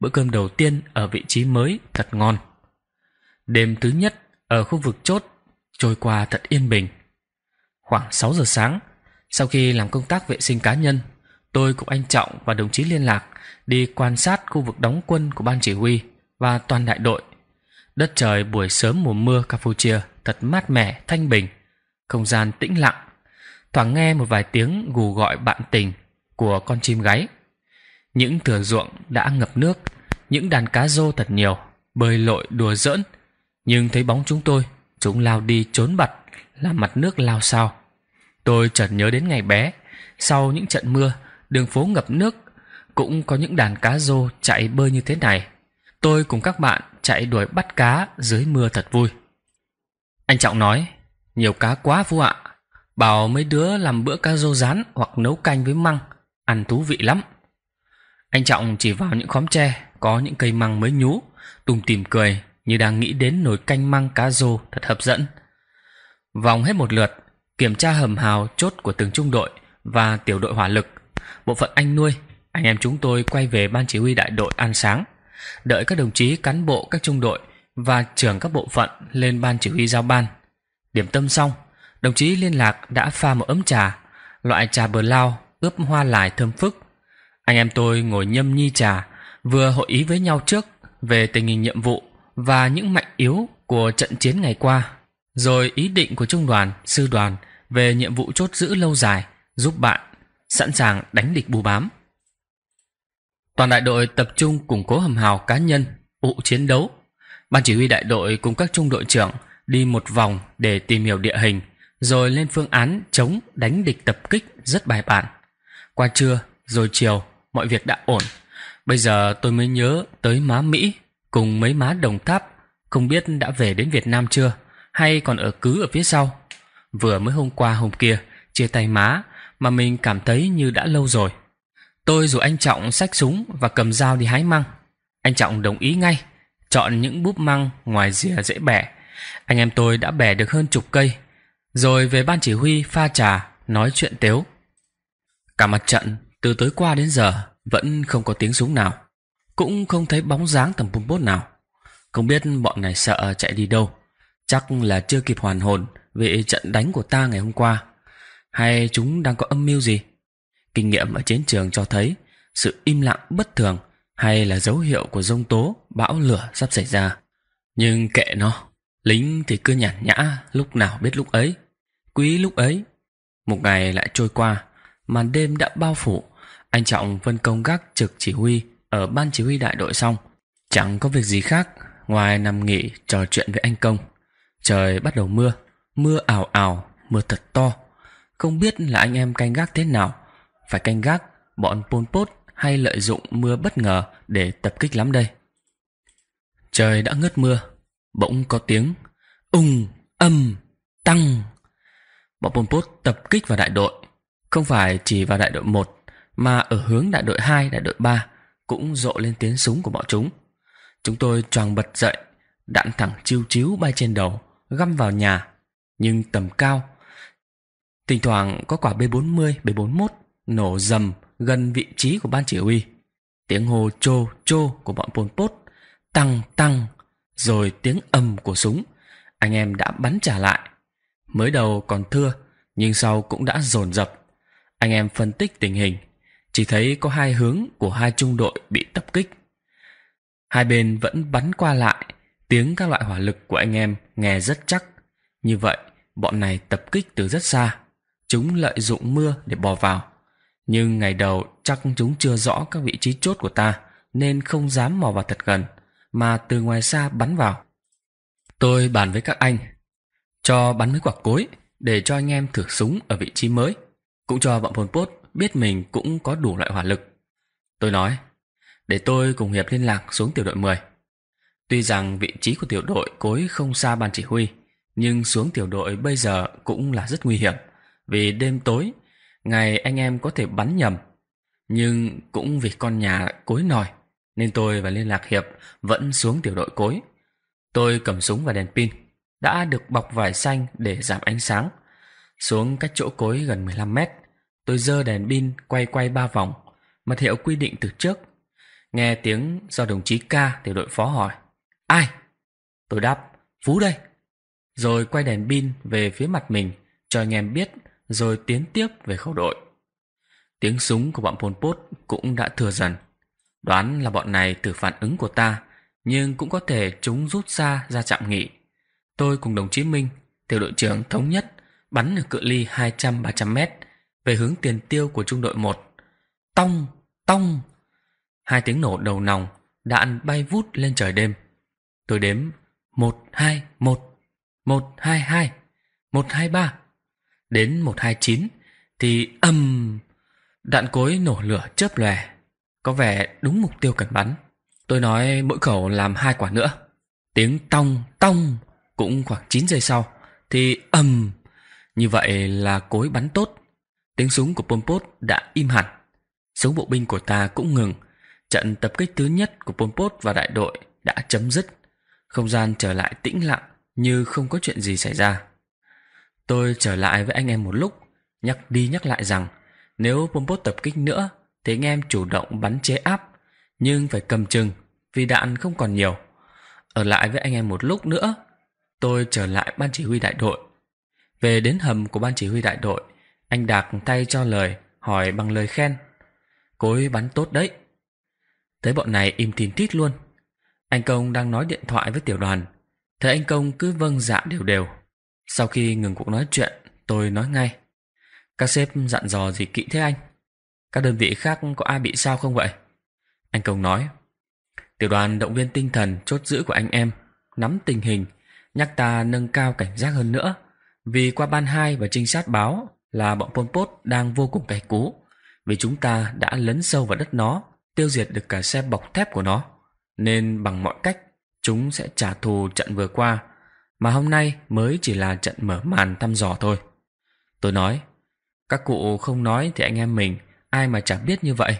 Bữa cơm đầu tiên ở vị trí mới thật ngon. Đêm thứ nhất ở khu vực chốt trôi qua thật yên bình. Khoảng sáu giờ sáng, sau khi làm công tác vệ sinh cá nhân, tôi cùng anh Trọng và đồng chí liên lạc đi quan sát khu vực đóng quân của ban chỉ huy và toàn đại đội. Đất trời buổi sớm mùa mưa Campuchia thật mát mẻ, thanh bình, không gian tĩnh lặng. Thoảng nghe một vài tiếng gù gọi bạn tình của con chim gáy. Những thửa ruộng đã ngập nước, những đàn cá rô thật nhiều, bơi lội đùa giỡn. Nhưng thấy bóng chúng tôi, chúng lao đi trốn bật, làm mặt nước lao sao. Tôi chợt nhớ đến ngày bé, sau những trận mưa, đường phố ngập nước, cũng có những đàn cá rô chạy bơi như thế này. Tôi cùng các bạn chạy đuổi bắt cá dưới mưa thật vui. Anh Trọng nói, nhiều cá quá vô ạ. Bảo mấy đứa làm bữa cá rô rán hoặc nấu canh với măng, ăn thú vị lắm. Anh Trọng chỉ vào những khóm tre có những cây măng mới nhú, tùng tìm cười như đang nghĩ đến nồi canh măng cá rô thật hấp dẫn. Vòng hết một lượt, kiểm tra hầm hào chốt của từng trung đội và tiểu đội hỏa lực. Bộ phận anh nuôi, anh em chúng tôi quay về ban chỉ huy đại đội ăn sáng, đợi các đồng chí cán bộ các trung đội và trưởng các bộ phận lên ban chỉ huy giao ban. Điểm tâm xong, đồng chí liên lạc đã pha một ấm trà, loại trà bờ lao ướp hoa lài thơm phức. Anh em tôi ngồi nhâm nhi trà, vừa hội ý với nhau trước về tình hình nhiệm vụ và những mạnh yếu của trận chiến ngày qua rồi ý định của trung đoàn, sư đoàn về nhiệm vụ chốt giữ lâu dài, giúp bạn sẵn sàng đánh địch bù bám. Toàn đại đội tập trung củng cố hầm hào cá nhân, ụ chiến đấu. Ban chỉ huy đại đội cùng các trung đội trưởng đi một vòng để tìm hiểu địa hình, rồi lên phương án chống đánh địch tập kích rất bài bản. Qua trưa, rồi chiều, mọi việc đã ổn. Bây giờ tôi mới nhớ tới má Mỹ cùng mấy má Đồng Tháp, không biết đã về đến Việt Nam chưa hay còn ở cứ ở phía sau vừa mới hôm qua hôm kia chia tay má mà mình cảm thấy như đã lâu rồi tôi rủ anh trọng xách súng và cầm dao đi hái măng anh trọng đồng ý ngay chọn những búp măng ngoài rìa dễ bẻ anh em tôi đã bẻ được hơn chục cây rồi về ban chỉ huy pha trà nói chuyện tếu cả mặt trận từ tối qua đến giờ vẫn không có tiếng súng nào cũng không thấy bóng dáng tầm bùm bốt nào không biết bọn này sợ chạy đi đâu Chắc là chưa kịp hoàn hồn về trận đánh của ta ngày hôm qua. Hay chúng đang có âm mưu gì? Kinh nghiệm ở chiến trường cho thấy sự im lặng bất thường hay là dấu hiệu của rông tố, bão lửa sắp xảy ra. Nhưng kệ nó, lính thì cứ nhàn nhã lúc nào biết lúc ấy. Quý lúc ấy, một ngày lại trôi qua, màn đêm đã bao phủ. Anh Trọng phân công gác trực chỉ huy ở ban chỉ huy đại đội xong. Chẳng có việc gì khác ngoài nằm nghỉ trò chuyện với anh Công. Trời bắt đầu mưa, mưa ảo ảo, mưa thật to. Không biết là anh em canh gác thế nào, phải canh gác bọn Pol Pot hay lợi dụng mưa bất ngờ để tập kích lắm đây. Trời đã ngớt mưa, bỗng có tiếng ung, âm, tăng. Bọn Pol Pot tập kích vào đại đội, không phải chỉ vào đại đội 1 mà ở hướng đại đội 2, đại đội 3 cũng rộ lên tiếng súng của bọn chúng. Chúng tôi choàng bật dậy, đạn thẳng chiêu chiếu bay trên đầu, găm vào nhà nhưng tầm cao thỉnh thoảng có quả b 40 b 41 nổ dầm gần vị trí của ban chỉ huy tiếng hô chô chô của bọn pol pot tăng tăng rồi tiếng ầm của súng anh em đã bắn trả lại mới đầu còn thưa nhưng sau cũng đã dồn dập anh em phân tích tình hình chỉ thấy có hai hướng của hai trung đội bị tập kích hai bên vẫn bắn qua lại Tiếng các loại hỏa lực của anh em nghe rất chắc. Như vậy, bọn này tập kích từ rất xa. Chúng lợi dụng mưa để bò vào. Nhưng ngày đầu chắc chúng chưa rõ các vị trí chốt của ta nên không dám mò vào thật gần mà từ ngoài xa bắn vào. Tôi bàn với các anh cho bắn mấy quả cối để cho anh em thử súng ở vị trí mới. Cũng cho bọn Pol Pot biết mình cũng có đủ loại hỏa lực. Tôi nói để tôi cùng Hiệp liên lạc xuống tiểu đội mười Tuy rằng vị trí của tiểu đội cối không xa ban chỉ huy, nhưng xuống tiểu đội bây giờ cũng là rất nguy hiểm, vì đêm tối, ngày anh em có thể bắn nhầm. Nhưng cũng vì con nhà cối nòi, nên tôi và Liên Lạc Hiệp vẫn xuống tiểu đội cối. Tôi cầm súng và đèn pin, đã được bọc vải xanh để giảm ánh sáng. Xuống cách chỗ cối gần 15 mét, tôi dơ đèn pin quay quay ba vòng, mật hiệu quy định từ trước. Nghe tiếng do đồng chí ca tiểu đội phó hỏi, Ai? Tôi đáp, Phú đây. Rồi quay đèn pin về phía mặt mình, cho anh em biết, rồi tiến tiếp về khẩu đội. Tiếng súng của bọn Pol Pot cũng đã thừa dần. Đoán là bọn này từ phản ứng của ta, nhưng cũng có thể chúng rút xa ra trạm nghỉ. Tôi cùng đồng chí Minh, tiểu đội trưởng thống nhất, bắn ở cự ly 200-300 mét về hướng tiền tiêu của trung đội 1. tông, tông. Hai tiếng nổ đầu nòng, đạn bay vút lên trời đêm. Tôi đếm một hai một một hai hai một hai ba Đến một hai chín Thì ầm Đạn cối nổ lửa chớp lòe Có vẻ đúng mục tiêu cần bắn Tôi nói mỗi khẩu làm hai quả nữa Tiếng tong tong Cũng khoảng 9 giây sau Thì ầm Như vậy là cối bắn tốt Tiếng súng của Pol Pot đã im hẳn Súng bộ binh của ta cũng ngừng Trận tập kích thứ nhất của Pol Pot và đại đội đã chấm dứt không gian trở lại tĩnh lặng như không có chuyện gì xảy ra. Tôi trở lại với anh em một lúc, nhắc đi nhắc lại rằng nếu Pompos tập kích nữa thì anh em chủ động bắn chế áp, nhưng phải cầm chừng vì đạn không còn nhiều. Ở lại với anh em một lúc nữa, tôi trở lại ban chỉ huy đại đội. Về đến hầm của ban chỉ huy đại đội, anh Đạc tay cho lời, hỏi bằng lời khen. Cối bắn tốt đấy. Thấy bọn này im tìm tít luôn, anh Công đang nói điện thoại với tiểu đoàn. Thấy anh Công cứ vâng dạ đều đều. Sau khi ngừng cuộc nói chuyện, tôi nói ngay. Các sếp dặn dò gì kỹ thế anh? Các đơn vị khác có ai bị sao không vậy? Anh Công nói. Tiểu đoàn động viên tinh thần chốt giữ của anh em, nắm tình hình, nhắc ta nâng cao cảnh giác hơn nữa. Vì qua ban Hai và trinh sát báo là bọn Pol Pot đang vô cùng cày cú, vì chúng ta đã lấn sâu vào đất nó, tiêu diệt được cả xe bọc thép của nó nên bằng mọi cách chúng sẽ trả thù trận vừa qua mà hôm nay mới chỉ là trận mở màn thăm dò thôi tôi nói các cụ không nói thì anh em mình ai mà chả biết như vậy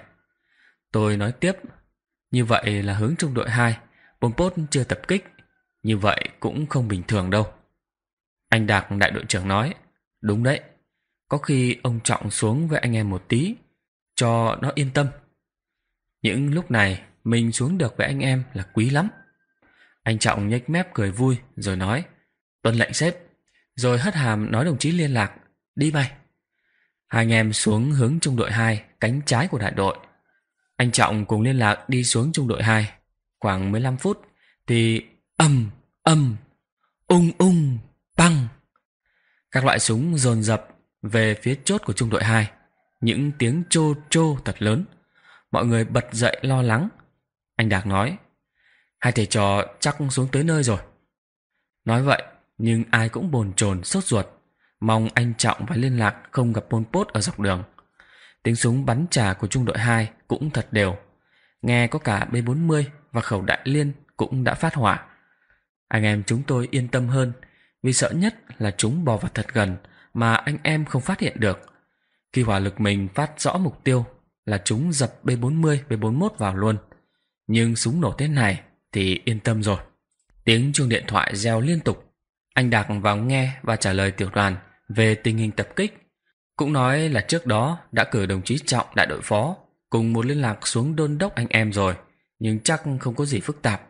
tôi nói tiếp như vậy là hướng trung đội hai pol pot chưa tập kích như vậy cũng không bình thường đâu anh đạc đại đội trưởng nói đúng đấy có khi ông trọng xuống với anh em một tí cho nó yên tâm những lúc này mình xuống được với anh em là quý lắm. Anh Trọng nhếch mép cười vui rồi nói, tuân lệnh sếp. Rồi hất hàm nói đồng chí liên lạc, đi bay. Hai anh em xuống hướng trung đội hai cánh trái của đại đội. Anh Trọng cùng liên lạc đi xuống trung đội hai Khoảng mười lăm phút thì ầm ầm ung ung, băng. Các loại súng dồn dập về phía chốt của trung đội hai Những tiếng trô trô thật lớn. Mọi người bật dậy lo lắng anh Đạc nói, hai thầy trò chắc xuống tới nơi rồi. Nói vậy, nhưng ai cũng bồn chồn sốt ruột, mong anh Trọng và liên lạc không gặp Pol Pot ở dọc đường. Tiếng súng bắn trả của trung đội hai cũng thật đều. Nghe có cả b bốn mươi và khẩu đại liên cũng đã phát hỏa. Anh em chúng tôi yên tâm hơn vì sợ nhất là chúng bò vào thật gần mà anh em không phát hiện được. Khi hỏa lực mình phát rõ mục tiêu là chúng dập b bốn mươi, b bốn mốt vào luôn. Nhưng súng nổ thế này thì yên tâm rồi. Tiếng chuông điện thoại reo liên tục. Anh Đạc vào nghe và trả lời tiểu đoàn về tình hình tập kích. Cũng nói là trước đó đã cử đồng chí Trọng đại đội phó cùng một liên lạc xuống đôn đốc anh em rồi, nhưng chắc không có gì phức tạp.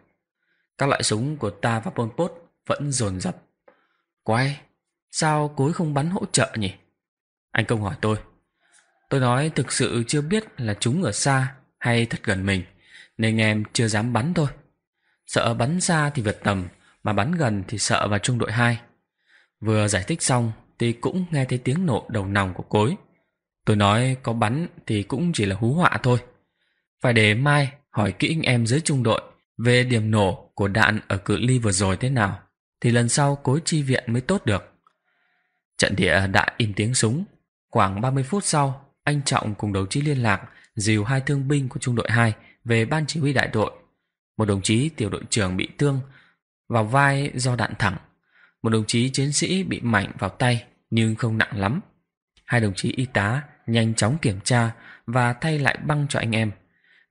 Các loại súng của ta và Pol Pot vẫn dồn dập. Quay, sao cối không bắn hỗ trợ nhỉ? Anh Công hỏi tôi. Tôi nói thực sự chưa biết là chúng ở xa hay thật gần mình nên em chưa dám bắn thôi. Sợ bắn xa thì vượt tầm, mà bắn gần thì sợ vào trung đội hai. Vừa giải thích xong thì cũng nghe thấy tiếng nổ đầu nòng của cối. Tôi nói có bắn thì cũng chỉ là hú họa thôi. Phải để mai hỏi kỹ anh em dưới trung đội về điểm nổ của đạn ở cự ly vừa rồi thế nào thì lần sau cối chi viện mới tốt được. Trận địa đã im tiếng súng. Khoảng ba mươi phút sau, anh Trọng cùng đồng chí liên lạc dìu hai thương binh của trung đội hai về ban chỉ huy đại đội. Một đồng chí tiểu đội trưởng bị thương vào vai do đạn thẳng. Một đồng chí chiến sĩ bị mảnh vào tay nhưng không nặng lắm. Hai đồng chí y tá nhanh chóng kiểm tra và thay lại băng cho anh em.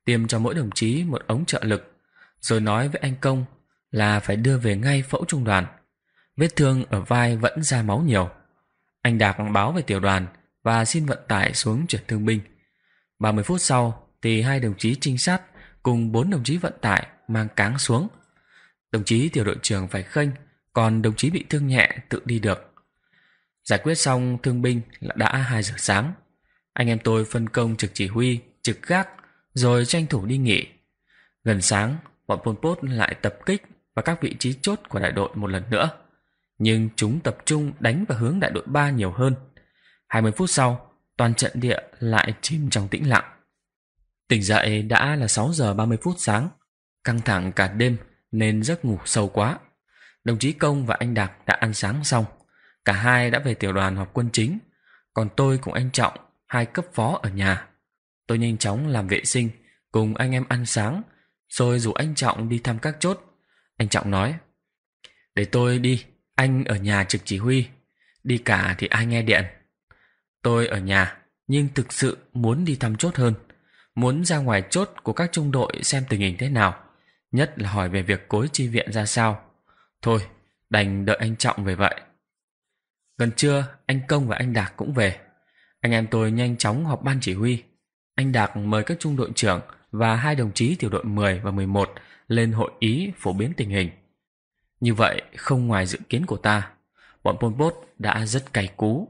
Tiêm cho mỗi đồng chí một ống trợ lực rồi nói với anh Công là phải đưa về ngay phẫu trung đoàn. Vết thương ở vai vẫn ra máu nhiều. Anh đạt báo về tiểu đoàn và xin vận tải xuống chuyển thương binh. ba mươi phút sau, thì hai đồng chí trinh sát cùng bốn đồng chí vận tải mang cáng xuống. Đồng chí tiểu đội trưởng phải khênh, còn đồng chí bị thương nhẹ tự đi được. Giải quyết xong thương binh là đã 2 giờ sáng. Anh em tôi phân công trực chỉ huy, trực gác, rồi tranh thủ đi nghỉ. Gần sáng, bọn Pol Pot lại tập kích vào các vị trí chốt của đại đội một lần nữa. Nhưng chúng tập trung đánh vào hướng đại đội 3 nhiều hơn. 20 phút sau, toàn trận địa lại chìm trong tĩnh lặng. Tỉnh dậy đã là 6 giờ 30 phút sáng, căng thẳng cả đêm nên giấc ngủ sâu quá. Đồng chí Công và anh Đạt đã ăn sáng xong, cả hai đã về tiểu đoàn họp quân chính, còn tôi cùng anh Trọng, hai cấp phó ở nhà. Tôi nhanh chóng làm vệ sinh, cùng anh em ăn sáng, rồi rủ anh Trọng đi thăm các chốt. Anh Trọng nói, để tôi đi, anh ở nhà trực chỉ huy, đi cả thì ai nghe điện. Tôi ở nhà, nhưng thực sự muốn đi thăm chốt hơn muốn ra ngoài chốt của các trung đội xem tình hình thế nào, nhất là hỏi về việc cối chi viện ra sao. Thôi, đành đợi anh Trọng về vậy. Gần trưa, anh Công và anh Đạc cũng về. Anh em tôi nhanh chóng họp ban chỉ huy. Anh Đạc mời các trung đội trưởng và hai đồng chí tiểu đội mười và mười một lên hội ý phổ biến tình hình. Như vậy, không ngoài dự kiến của ta, bọn Pol Pot đã rất cày cú.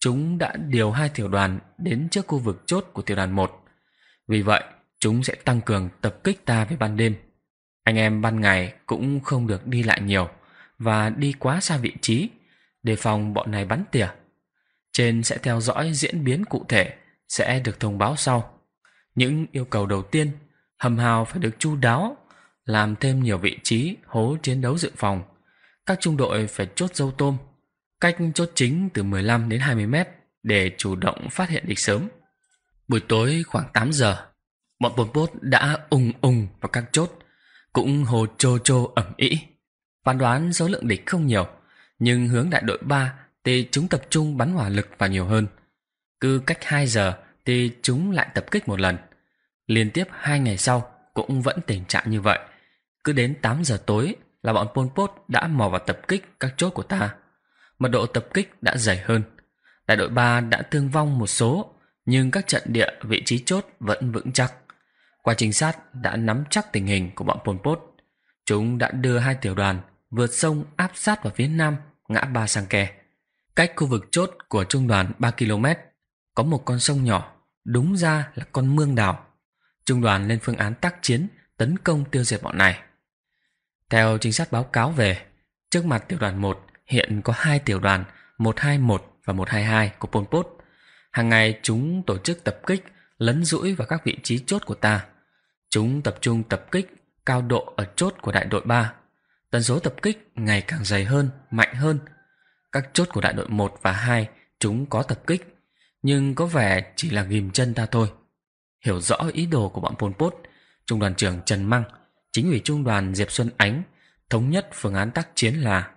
Chúng đã điều hai tiểu đoàn đến trước khu vực chốt của tiểu đoàn một. Vì vậy, chúng sẽ tăng cường tập kích ta về ban đêm. Anh em ban ngày cũng không được đi lại nhiều và đi quá xa vị trí, đề phòng bọn này bắn tỉa. Trên sẽ theo dõi diễn biến cụ thể, sẽ được thông báo sau. Những yêu cầu đầu tiên, hầm hào phải được chu đáo, làm thêm nhiều vị trí hố chiến đấu dự phòng. Các trung đội phải chốt dâu tôm, cách chốt chính từ 15 đến 20 mét để chủ động phát hiện địch sớm. Buổi tối khoảng 8 giờ, bọn Pol Pot đã ung ung vào các chốt, cũng hồ trô trô ẩm ĩ. Phán đoán số lượng địch không nhiều, nhưng hướng đại đội 3 thì chúng tập trung bắn hỏa lực vào nhiều hơn. Cứ cách 2 giờ thì chúng lại tập kích một lần. Liên tiếp 2 ngày sau cũng vẫn tình trạng như vậy. Cứ đến 8 giờ tối là bọn Pol Pot đã mò vào tập kích các chốt của ta. Mật độ tập kích đã dày hơn. Đại đội 3 đã thương vong một số nhưng các trận địa vị trí chốt vẫn vững chắc. Qua trinh sát đã nắm chắc tình hình của bọn Pol Pot. Chúng đã đưa hai tiểu đoàn vượt sông áp sát vào phía nam ngã ba sang kè. Cách khu vực chốt của trung đoàn ba km có một con sông nhỏ, đúng ra là con mương đảo. Trung đoàn lên phương án tác chiến tấn công tiêu diệt bọn này. Theo trinh sát báo cáo về, trước mặt tiểu đoàn một hiện có hai tiểu đoàn một hai một và một hai hai của Pol Pot Hàng ngày chúng tổ chức tập kích, lấn rũi vào các vị trí chốt của ta. Chúng tập trung tập kích cao độ ở chốt của đại đội ba Tần số tập kích ngày càng dày hơn, mạnh hơn. Các chốt của đại đội một và hai chúng có tập kích, nhưng có vẻ chỉ là ghìm chân ta thôi. Hiểu rõ ý đồ của bọn Pol Pot, Trung đoàn trưởng Trần Măng, chính ủy Trung đoàn Diệp Xuân Ánh thống nhất phương án tác chiến là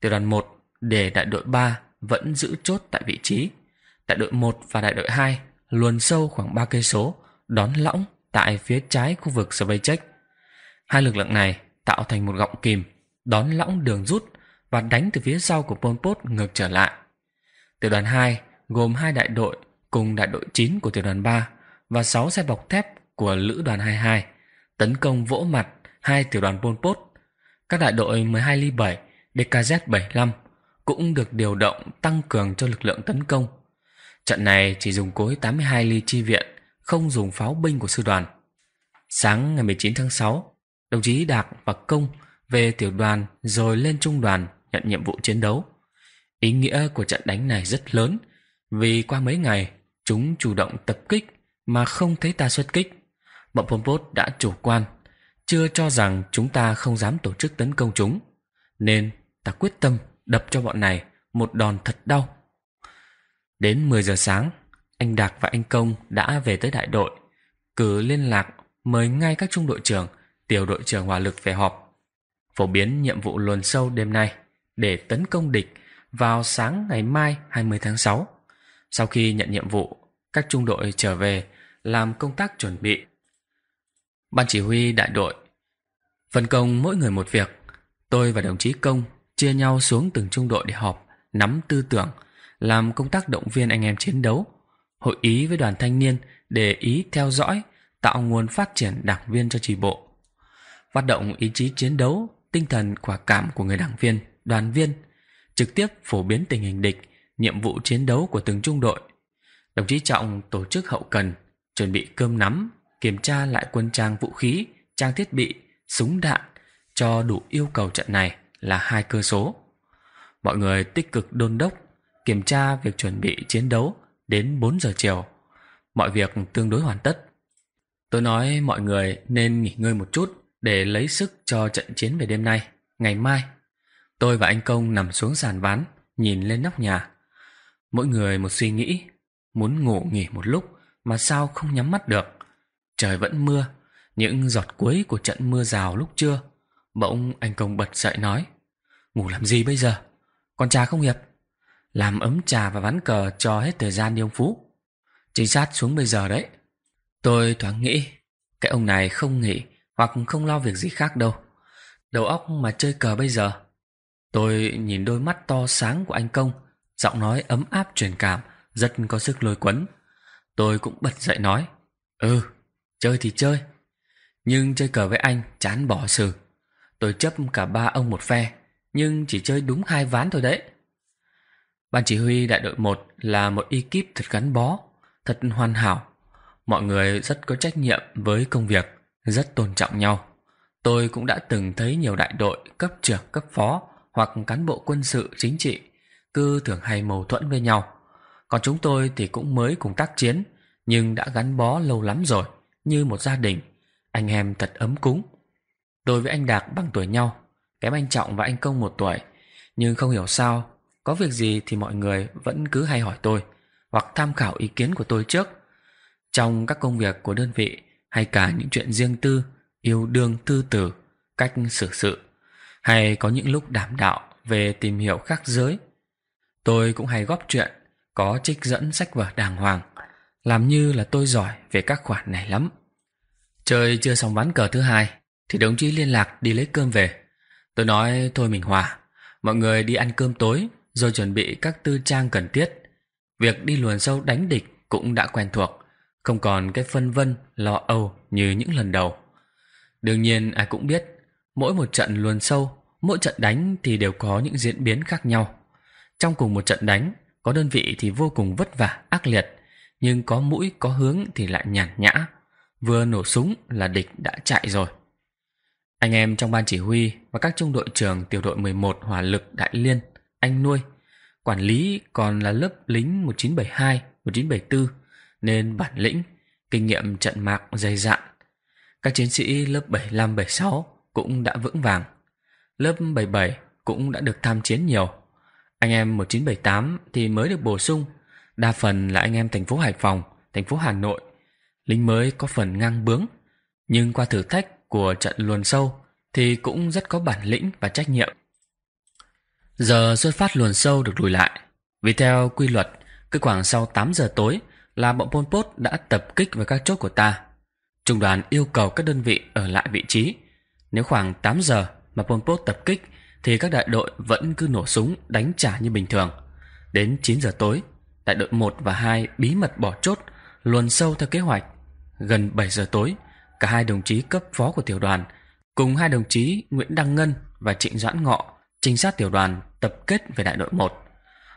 tiểu đoàn một để đại đội ba vẫn giữ chốt tại vị trí, đại đội 1 và đại đội 2 luồn sâu khoảng 3 cây số đón lõng tại phía trái khu vực Svechek. Hai lực lượng này tạo thành một gọng kìm đón lõng đường rút và đánh từ phía sau của Pol Pot ngược trở lại. Tiểu đoàn 2 gồm hai đại đội cùng đại đội 9 của tiểu đoàn 3 và 6 xe bọc thép của lữ đoàn 22 tấn công vỗ mặt hai tiểu đoàn Pol Pot. Các đại đội 12 ly 7 DKZ-75 cũng được điều động tăng cường cho lực lượng tấn công Trận này chỉ dùng cối 82 ly chi viện, không dùng pháo binh của sư đoàn. Sáng ngày 19 tháng 6, đồng chí Đạc và Công về tiểu đoàn rồi lên trung đoàn nhận nhiệm vụ chiến đấu. Ý nghĩa của trận đánh này rất lớn, vì qua mấy ngày chúng chủ động tập kích mà không thấy ta xuất kích. Bọn Pol Pot đã chủ quan, chưa cho rằng chúng ta không dám tổ chức tấn công chúng. Nên ta quyết tâm đập cho bọn này một đòn thật đau Đến 10 giờ sáng, anh Đạc và anh Công đã về tới đại đội. Cử liên lạc mời ngay các trung đội trưởng, tiểu đội trưởng hỏa lực về họp. Phổ biến nhiệm vụ luồn sâu đêm nay để tấn công địch vào sáng ngày mai 20 tháng 6. Sau khi nhận nhiệm vụ, các trung đội trở về làm công tác chuẩn bị. Ban chỉ huy đại đội phân công mỗi người một việc. Tôi và đồng chí Công chia nhau xuống từng trung đội để họp, nắm tư tưởng, làm công tác động viên anh em chiến đấu, hội ý với đoàn thanh niên để ý theo dõi, tạo nguồn phát triển đảng viên cho trì bộ. Phát động ý chí chiến đấu, tinh thần quả cảm của người đảng viên, đoàn viên, trực tiếp phổ biến tình hình địch, nhiệm vụ chiến đấu của từng trung đội. Đồng chí Trọng tổ chức hậu cần, chuẩn bị cơm nắm, kiểm tra lại quân trang vũ khí, trang thiết bị, súng đạn cho đủ yêu cầu trận này là hai cơ số. Mọi người tích cực đôn đốc kiểm tra việc chuẩn bị chiến đấu đến 4 giờ chiều. Mọi việc tương đối hoàn tất. Tôi nói mọi người nên nghỉ ngơi một chút để lấy sức cho trận chiến về đêm nay, ngày mai. Tôi và anh Công nằm xuống sàn ván, nhìn lên nóc nhà. Mỗi người một suy nghĩ, muốn ngủ nghỉ một lúc mà sao không nhắm mắt được. Trời vẫn mưa, những giọt cuối của trận mưa rào lúc trưa. Bỗng anh Công bật dậy nói, ngủ làm gì bây giờ? Con trà không hiệp? Làm ấm trà và ván cờ cho hết thời gian đi ông Phú Trinh sát xuống bây giờ đấy Tôi thoáng nghĩ Cái ông này không nghỉ Hoặc không lo việc gì khác đâu Đầu óc mà chơi cờ bây giờ Tôi nhìn đôi mắt to sáng của anh Công Giọng nói ấm áp truyền cảm Rất có sức lôi quấn Tôi cũng bật dậy nói Ừ, chơi thì chơi Nhưng chơi cờ với anh chán bỏ xử Tôi chấp cả ba ông một phe Nhưng chỉ chơi đúng hai ván thôi đấy Ban chỉ huy đại đội 1 là một ekip thật gắn bó, thật hoàn hảo. Mọi người rất có trách nhiệm với công việc, rất tôn trọng nhau. Tôi cũng đã từng thấy nhiều đại đội cấp trưởng cấp phó hoặc cán bộ quân sự chính trị cứ thường hay mâu thuẫn với nhau. Còn chúng tôi thì cũng mới cùng tác chiến nhưng đã gắn bó lâu lắm rồi, như một gia đình. Anh em thật ấm cúng. Tôi với anh đạt bằng tuổi nhau, kém anh Trọng và anh Công một tuổi. Nhưng không hiểu sao có việc gì thì mọi người vẫn cứ hay hỏi tôi hoặc tham khảo ý kiến của tôi trước. Trong các công việc của đơn vị hay cả những chuyện riêng tư, yêu đương tư tử, cách xử sự hay có những lúc đảm đạo về tìm hiểu khác giới. Tôi cũng hay góp chuyện, có trích dẫn sách vở đàng hoàng, làm như là tôi giỏi về các khoản này lắm. Chơi chưa xong ván cờ thứ hai thì đồng chí liên lạc đi lấy cơm về. Tôi nói thôi mình hòa, mọi người đi ăn cơm tối rồi chuẩn bị các tư trang cần thiết. Việc đi luồn sâu đánh địch cũng đã quen thuộc, không còn cái phân vân, lo âu như những lần đầu. Đương nhiên ai cũng biết, mỗi một trận luồn sâu, mỗi trận đánh thì đều có những diễn biến khác nhau. Trong cùng một trận đánh, có đơn vị thì vô cùng vất vả, ác liệt, nhưng có mũi, có hướng thì lại nhàn nhã. Vừa nổ súng là địch đã chạy rồi. Anh em trong ban chỉ huy và các trung đội trưởng tiểu đội 11 hỏa lực Đại Liên anh nuôi. Quản lý còn là lớp lính một một nghìn nghìn chín chín trăm trăm bảy bảy hai 1972, 1974 nên bản lĩnh, kinh nghiệm trận mạc dày dạn. Các chiến sĩ lớp bảy mươi 75, sáu cũng đã vững vàng. Lớp bảy bảy cũng đã được tham chiến nhiều. Anh em một nghìn chín trăm bảy tám thì mới được bổ sung, đa phần là anh em thành phố Hải Phòng, thành phố Hà Nội. Lính mới có phần ngang bướng, nhưng qua thử thách của trận luồn sâu thì cũng rất có bản lĩnh và trách nhiệm. Giờ xuất phát luồn sâu được lùi lại. Vì theo quy luật, cứ khoảng sau 8 giờ tối là bọn Pol Pot đã tập kích vào các chốt của ta. Trung đoàn yêu cầu các đơn vị ở lại vị trí. Nếu khoảng 8 giờ mà Pol Pot tập kích thì các đại đội vẫn cứ nổ súng đánh trả như bình thường. Đến 9 giờ tối, đại đội 1 và 2 bí mật bỏ chốt, luồn sâu theo kế hoạch. Gần 7 giờ tối, cả hai đồng chí cấp phó của tiểu đoàn cùng hai đồng chí Nguyễn Đăng Ngân và Trịnh Doãn Ngọ trinh sát tiểu đoàn tập kết về đại đội 1.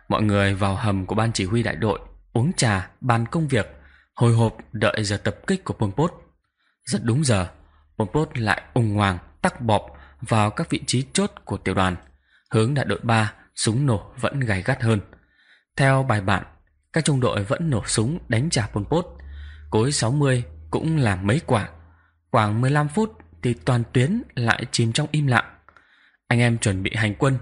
Mọi người vào hầm của ban chỉ huy đại đội, uống trà, bàn công việc, hồi hộp đợi giờ tập kích của Pol Pot. Rất đúng giờ, Pol Pot lại ung hoàng tắc bọp vào các vị trí chốt của tiểu đoàn. Hướng đại đội 3, súng nổ vẫn gay gắt hơn. Theo bài bản, các trung đội vẫn nổ súng đánh trả Pol Pot. Cối 60 cũng làm mấy quả. Khoảng 15 phút thì toàn tuyến lại chìm trong im lặng. Anh em chuẩn bị hành quân.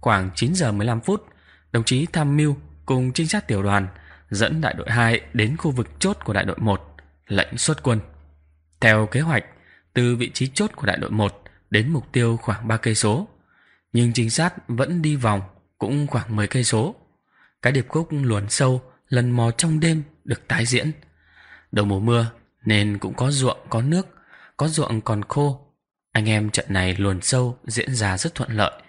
Khoảng 9 giờ 15 phút, đồng chí tham mưu cùng trinh sát tiểu đoàn dẫn đại đội hai đến khu vực chốt của đại đội một, lệnh xuất quân. Theo kế hoạch, từ vị trí chốt của đại đội một đến mục tiêu khoảng ba cây số, nhưng trinh sát vẫn đi vòng cũng khoảng mười cây số. Cái điệp khúc luồn sâu lần mò trong đêm được tái diễn. Đầu mùa mưa nên cũng có ruộng có nước, có ruộng còn khô anh em trận này luồn sâu diễn ra rất thuận lợi.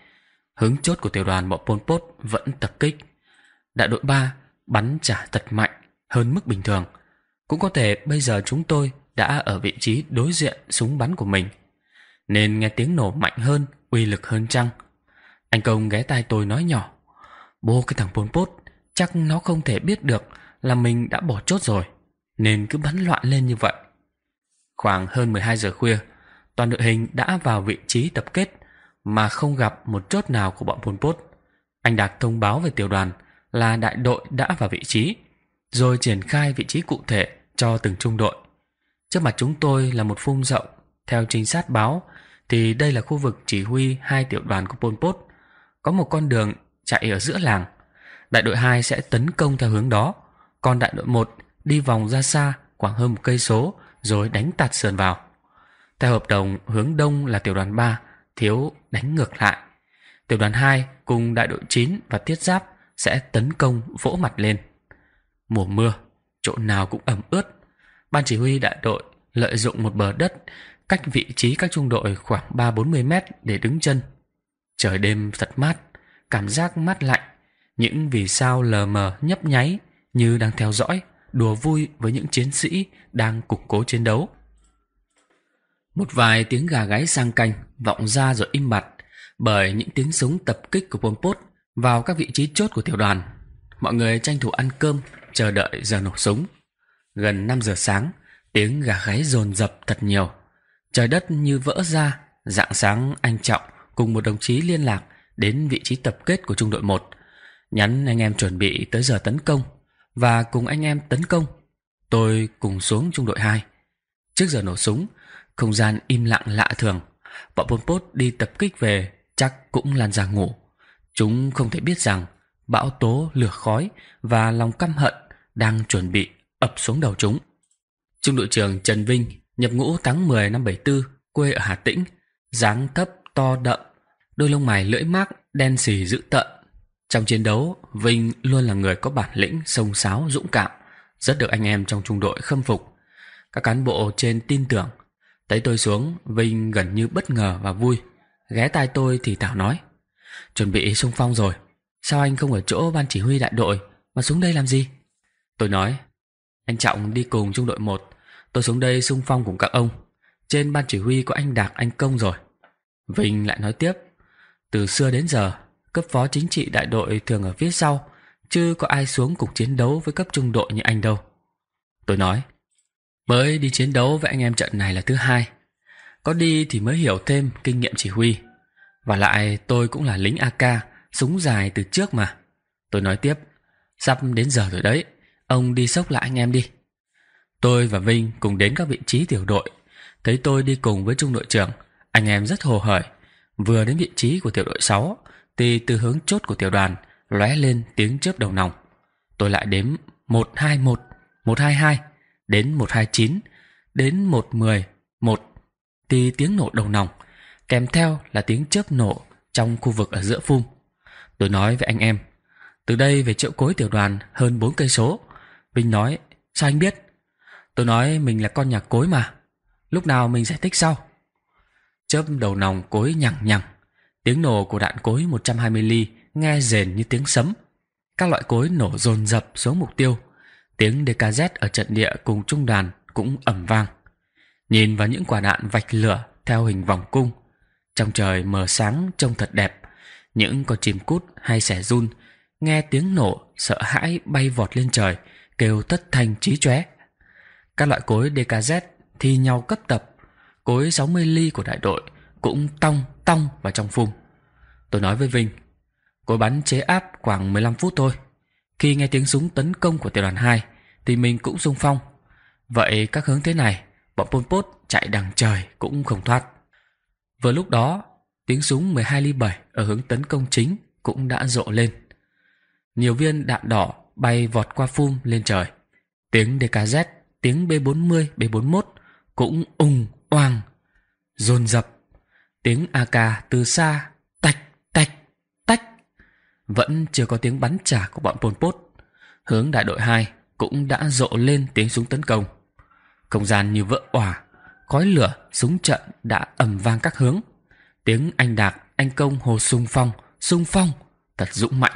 Hướng chốt của tiểu đoàn bọn Pol Pot vẫn tập kích. Đại đội 3 bắn trả thật mạnh hơn mức bình thường. Cũng có thể bây giờ chúng tôi đã ở vị trí đối diện súng bắn của mình. Nên nghe tiếng nổ mạnh hơn, uy lực hơn chăng. Anh Công ghé tai tôi nói nhỏ. Bố cái thằng Pol Pot, chắc nó không thể biết được là mình đã bỏ chốt rồi. Nên cứ bắn loạn lên như vậy. Khoảng hơn 12 giờ khuya, toàn đội hình đã vào vị trí tập kết mà không gặp một chốt nào của bọn Pol Pot. Anh đạt thông báo về tiểu đoàn là đại đội đã vào vị trí, rồi triển khai vị trí cụ thể cho từng trung đội. Trước mặt chúng tôi là một phung rộng, theo trinh sát báo thì đây là khu vực chỉ huy hai tiểu đoàn của Pol Pot. Có một con đường chạy ở giữa làng. Đại đội 2 sẽ tấn công theo hướng đó, còn đại đội 1 đi vòng ra xa khoảng hơn một cây số rồi đánh tạt sườn vào. Theo hợp đồng hướng đông là tiểu đoàn 3, thiếu đánh ngược lại. Tiểu đoàn 2 cùng đại đội 9 và tiết giáp sẽ tấn công vỗ mặt lên. Mùa mưa, chỗ nào cũng ẩm ướt. Ban chỉ huy đại đội lợi dụng một bờ đất cách vị trí các trung đội khoảng 3-40 mét để đứng chân. Trời đêm thật mát, cảm giác mát lạnh, những vì sao lờ mờ nhấp nháy như đang theo dõi, đùa vui với những chiến sĩ đang củng cố chiến đấu. Một vài tiếng gà gáy sang canh vọng ra rồi im bặt bởi những tiếng súng tập kích của Pol Pot vào các vị trí chốt của tiểu đoàn. Mọi người tranh thủ ăn cơm, chờ đợi giờ nổ súng. Gần 5 giờ sáng, tiếng gà gáy dồn dập thật nhiều. Trời đất như vỡ ra, dạng sáng anh Trọng cùng một đồng chí liên lạc đến vị trí tập kết của trung đội 1, nhắn anh em chuẩn bị tới giờ tấn công và cùng anh em tấn công. Tôi cùng xuống trung đội 2. Trước giờ nổ súng, không gian im lặng lạ thường. Bọn Pol Pot đi tập kích về chắc cũng lan ra ngủ. Chúng không thể biết rằng bão tố lửa khói và lòng căm hận đang chuẩn bị ập xuống đầu chúng. Trung đội trưởng Trần Vinh nhập ngũ tháng 10 năm 74, quê ở Hà Tĩnh, dáng thấp to đậm, đôi lông mày lưỡi mác đen sì dữ tợn. Trong chiến đấu, Vinh luôn là người có bản lĩnh sông sáo dũng cảm, rất được anh em trong trung đội khâm phục. Các cán bộ trên tin tưởng Thấy tôi xuống, Vinh gần như bất ngờ và vui. Ghé tai tôi thì Thảo nói. Chuẩn bị xung phong rồi. Sao anh không ở chỗ ban chỉ huy đại đội mà xuống đây làm gì? Tôi nói. Anh Trọng đi cùng trung đội 1. Tôi xuống đây xung phong cùng các ông. Trên ban chỉ huy có anh Đạc anh Công rồi. Vinh lại nói tiếp. Từ xưa đến giờ, cấp phó chính trị đại đội thường ở phía sau. Chứ có ai xuống cùng chiến đấu với cấp trung đội như anh đâu. Tôi nói. Mới đi chiến đấu với anh em trận này là thứ hai. Có đi thì mới hiểu thêm kinh nghiệm chỉ huy. Và lại tôi cũng là lính AK, súng dài từ trước mà. Tôi nói tiếp, sắp đến giờ rồi đấy, ông đi sốc lại anh em đi. Tôi và Vinh cùng đến các vị trí tiểu đội. Thấy tôi đi cùng với trung đội trưởng, anh em rất hồ hởi. Vừa đến vị trí của tiểu đội 6, thì từ hướng chốt của tiểu đoàn lóe lên tiếng chớp đầu nòng. Tôi lại đếm 121, 122, đến 129, đến 110, 1 thì tiếng nổ đầu nòng, kèm theo là tiếng chớp nổ trong khu vực ở giữa phun Tôi nói với anh em, từ đây về triệu cối tiểu đoàn hơn 4 cây số. Vinh nói, sao anh biết? Tôi nói mình là con nhà cối mà, lúc nào mình giải thích sau. Chớp đầu nòng cối nhằng nhằng, tiếng nổ của đạn cối 120 ly nghe rền như tiếng sấm. Các loại cối nổ dồn dập xuống mục tiêu Tiếng DKZ ở trận địa cùng trung đoàn cũng ầm vang. Nhìn vào những quả đạn vạch lửa theo hình vòng cung. Trong trời mờ sáng trông thật đẹp. Những con chim cút hay sẻ run nghe tiếng nổ sợ hãi bay vọt lên trời kêu tất thanh trí chóe. Các loại cối DKZ thi nhau cấp tập. Cối 60 ly của đại đội cũng tong tong vào trong phung. Tôi nói với Vinh, cối bắn chế áp khoảng 15 phút thôi. Khi nghe tiếng súng tấn công của tiểu đoàn 2, thì mình cũng xung phong. Vậy các hướng thế này, bọn Pol Pot chạy đằng trời cũng không thoát. Vừa lúc đó, tiếng súng 12 ly 7 ở hướng tấn công chính cũng đã rộ lên. Nhiều viên đạn đỏ bay vọt qua phum lên trời. Tiếng DKZ, tiếng B40, B41 cũng ùng oang, dồn dập. Tiếng AK từ xa tạch tạch tách. Vẫn chưa có tiếng bắn trả của bọn Pol Pot. Hướng đại đội 2 cũng đã rộ lên tiếng súng tấn công. Không gian như vỡ òa, khói lửa, súng trận đã ầm vang các hướng. Tiếng anh đạc, anh công hồ sung phong, sung phong, thật dũng mãnh.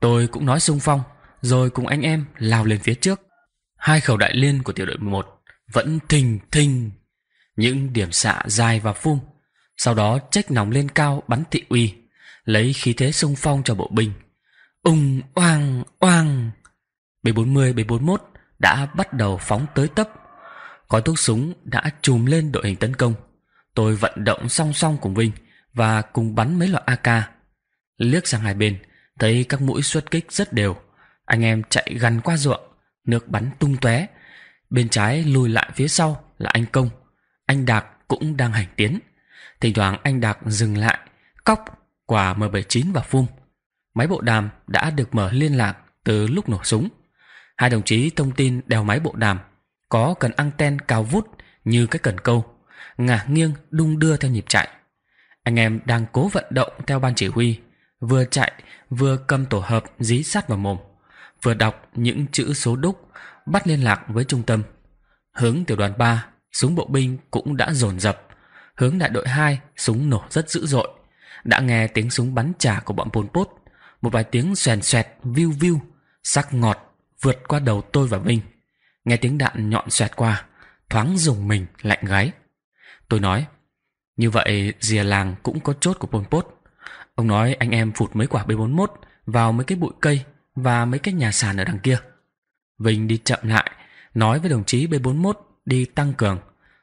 Tôi cũng nói sung phong, rồi cùng anh em lao lên phía trước. Hai khẩu đại liên của tiểu đội một vẫn thình thình. Những điểm xạ dài và phun, sau đó trách nòng lên cao bắn thị uy, lấy khí thế sung phong cho bộ binh. Ung oang oang B40, B41 đã bắt đầu phóng tới tấp. Có thuốc súng đã trùm lên đội hình tấn công. Tôi vận động song song cùng Vinh và cùng bắn mấy loại AK. Liếc sang hai bên, thấy các mũi xuất kích rất đều. Anh em chạy gần qua ruộng, nước bắn tung tóe. Bên trái lùi lại phía sau là anh Công. Anh Đạt cũng đang hành tiến. Thỉnh thoảng anh Đạt dừng lại, cóc, quả M79 và phun. Máy bộ đàm đã được mở liên lạc từ lúc nổ súng. Hai đồng chí thông tin đeo máy bộ đàm Có cần anten cao vút như cái cần câu Ngả nghiêng đung đưa theo nhịp chạy Anh em đang cố vận động theo ban chỉ huy Vừa chạy vừa cầm tổ hợp dí sát vào mồm Vừa đọc những chữ số đúc Bắt liên lạc với trung tâm Hướng tiểu đoàn 3 Súng bộ binh cũng đã dồn dập Hướng đại đội 2 Súng nổ rất dữ dội Đã nghe tiếng súng bắn trả của bọn Pol Pot Một vài tiếng xoèn xoẹt, viu viu Sắc ngọt vượt qua đầu tôi và Vinh. Nghe tiếng đạn nhọn xoẹt qua, thoáng dùng mình lạnh gáy. Tôi nói, như vậy dìa làng cũng có chốt của Pol Pot. Ông nói anh em phụt mấy quả B41 vào mấy cái bụi cây và mấy cái nhà sàn ở đằng kia. Vinh đi chậm lại, nói với đồng chí B41 đi tăng cường.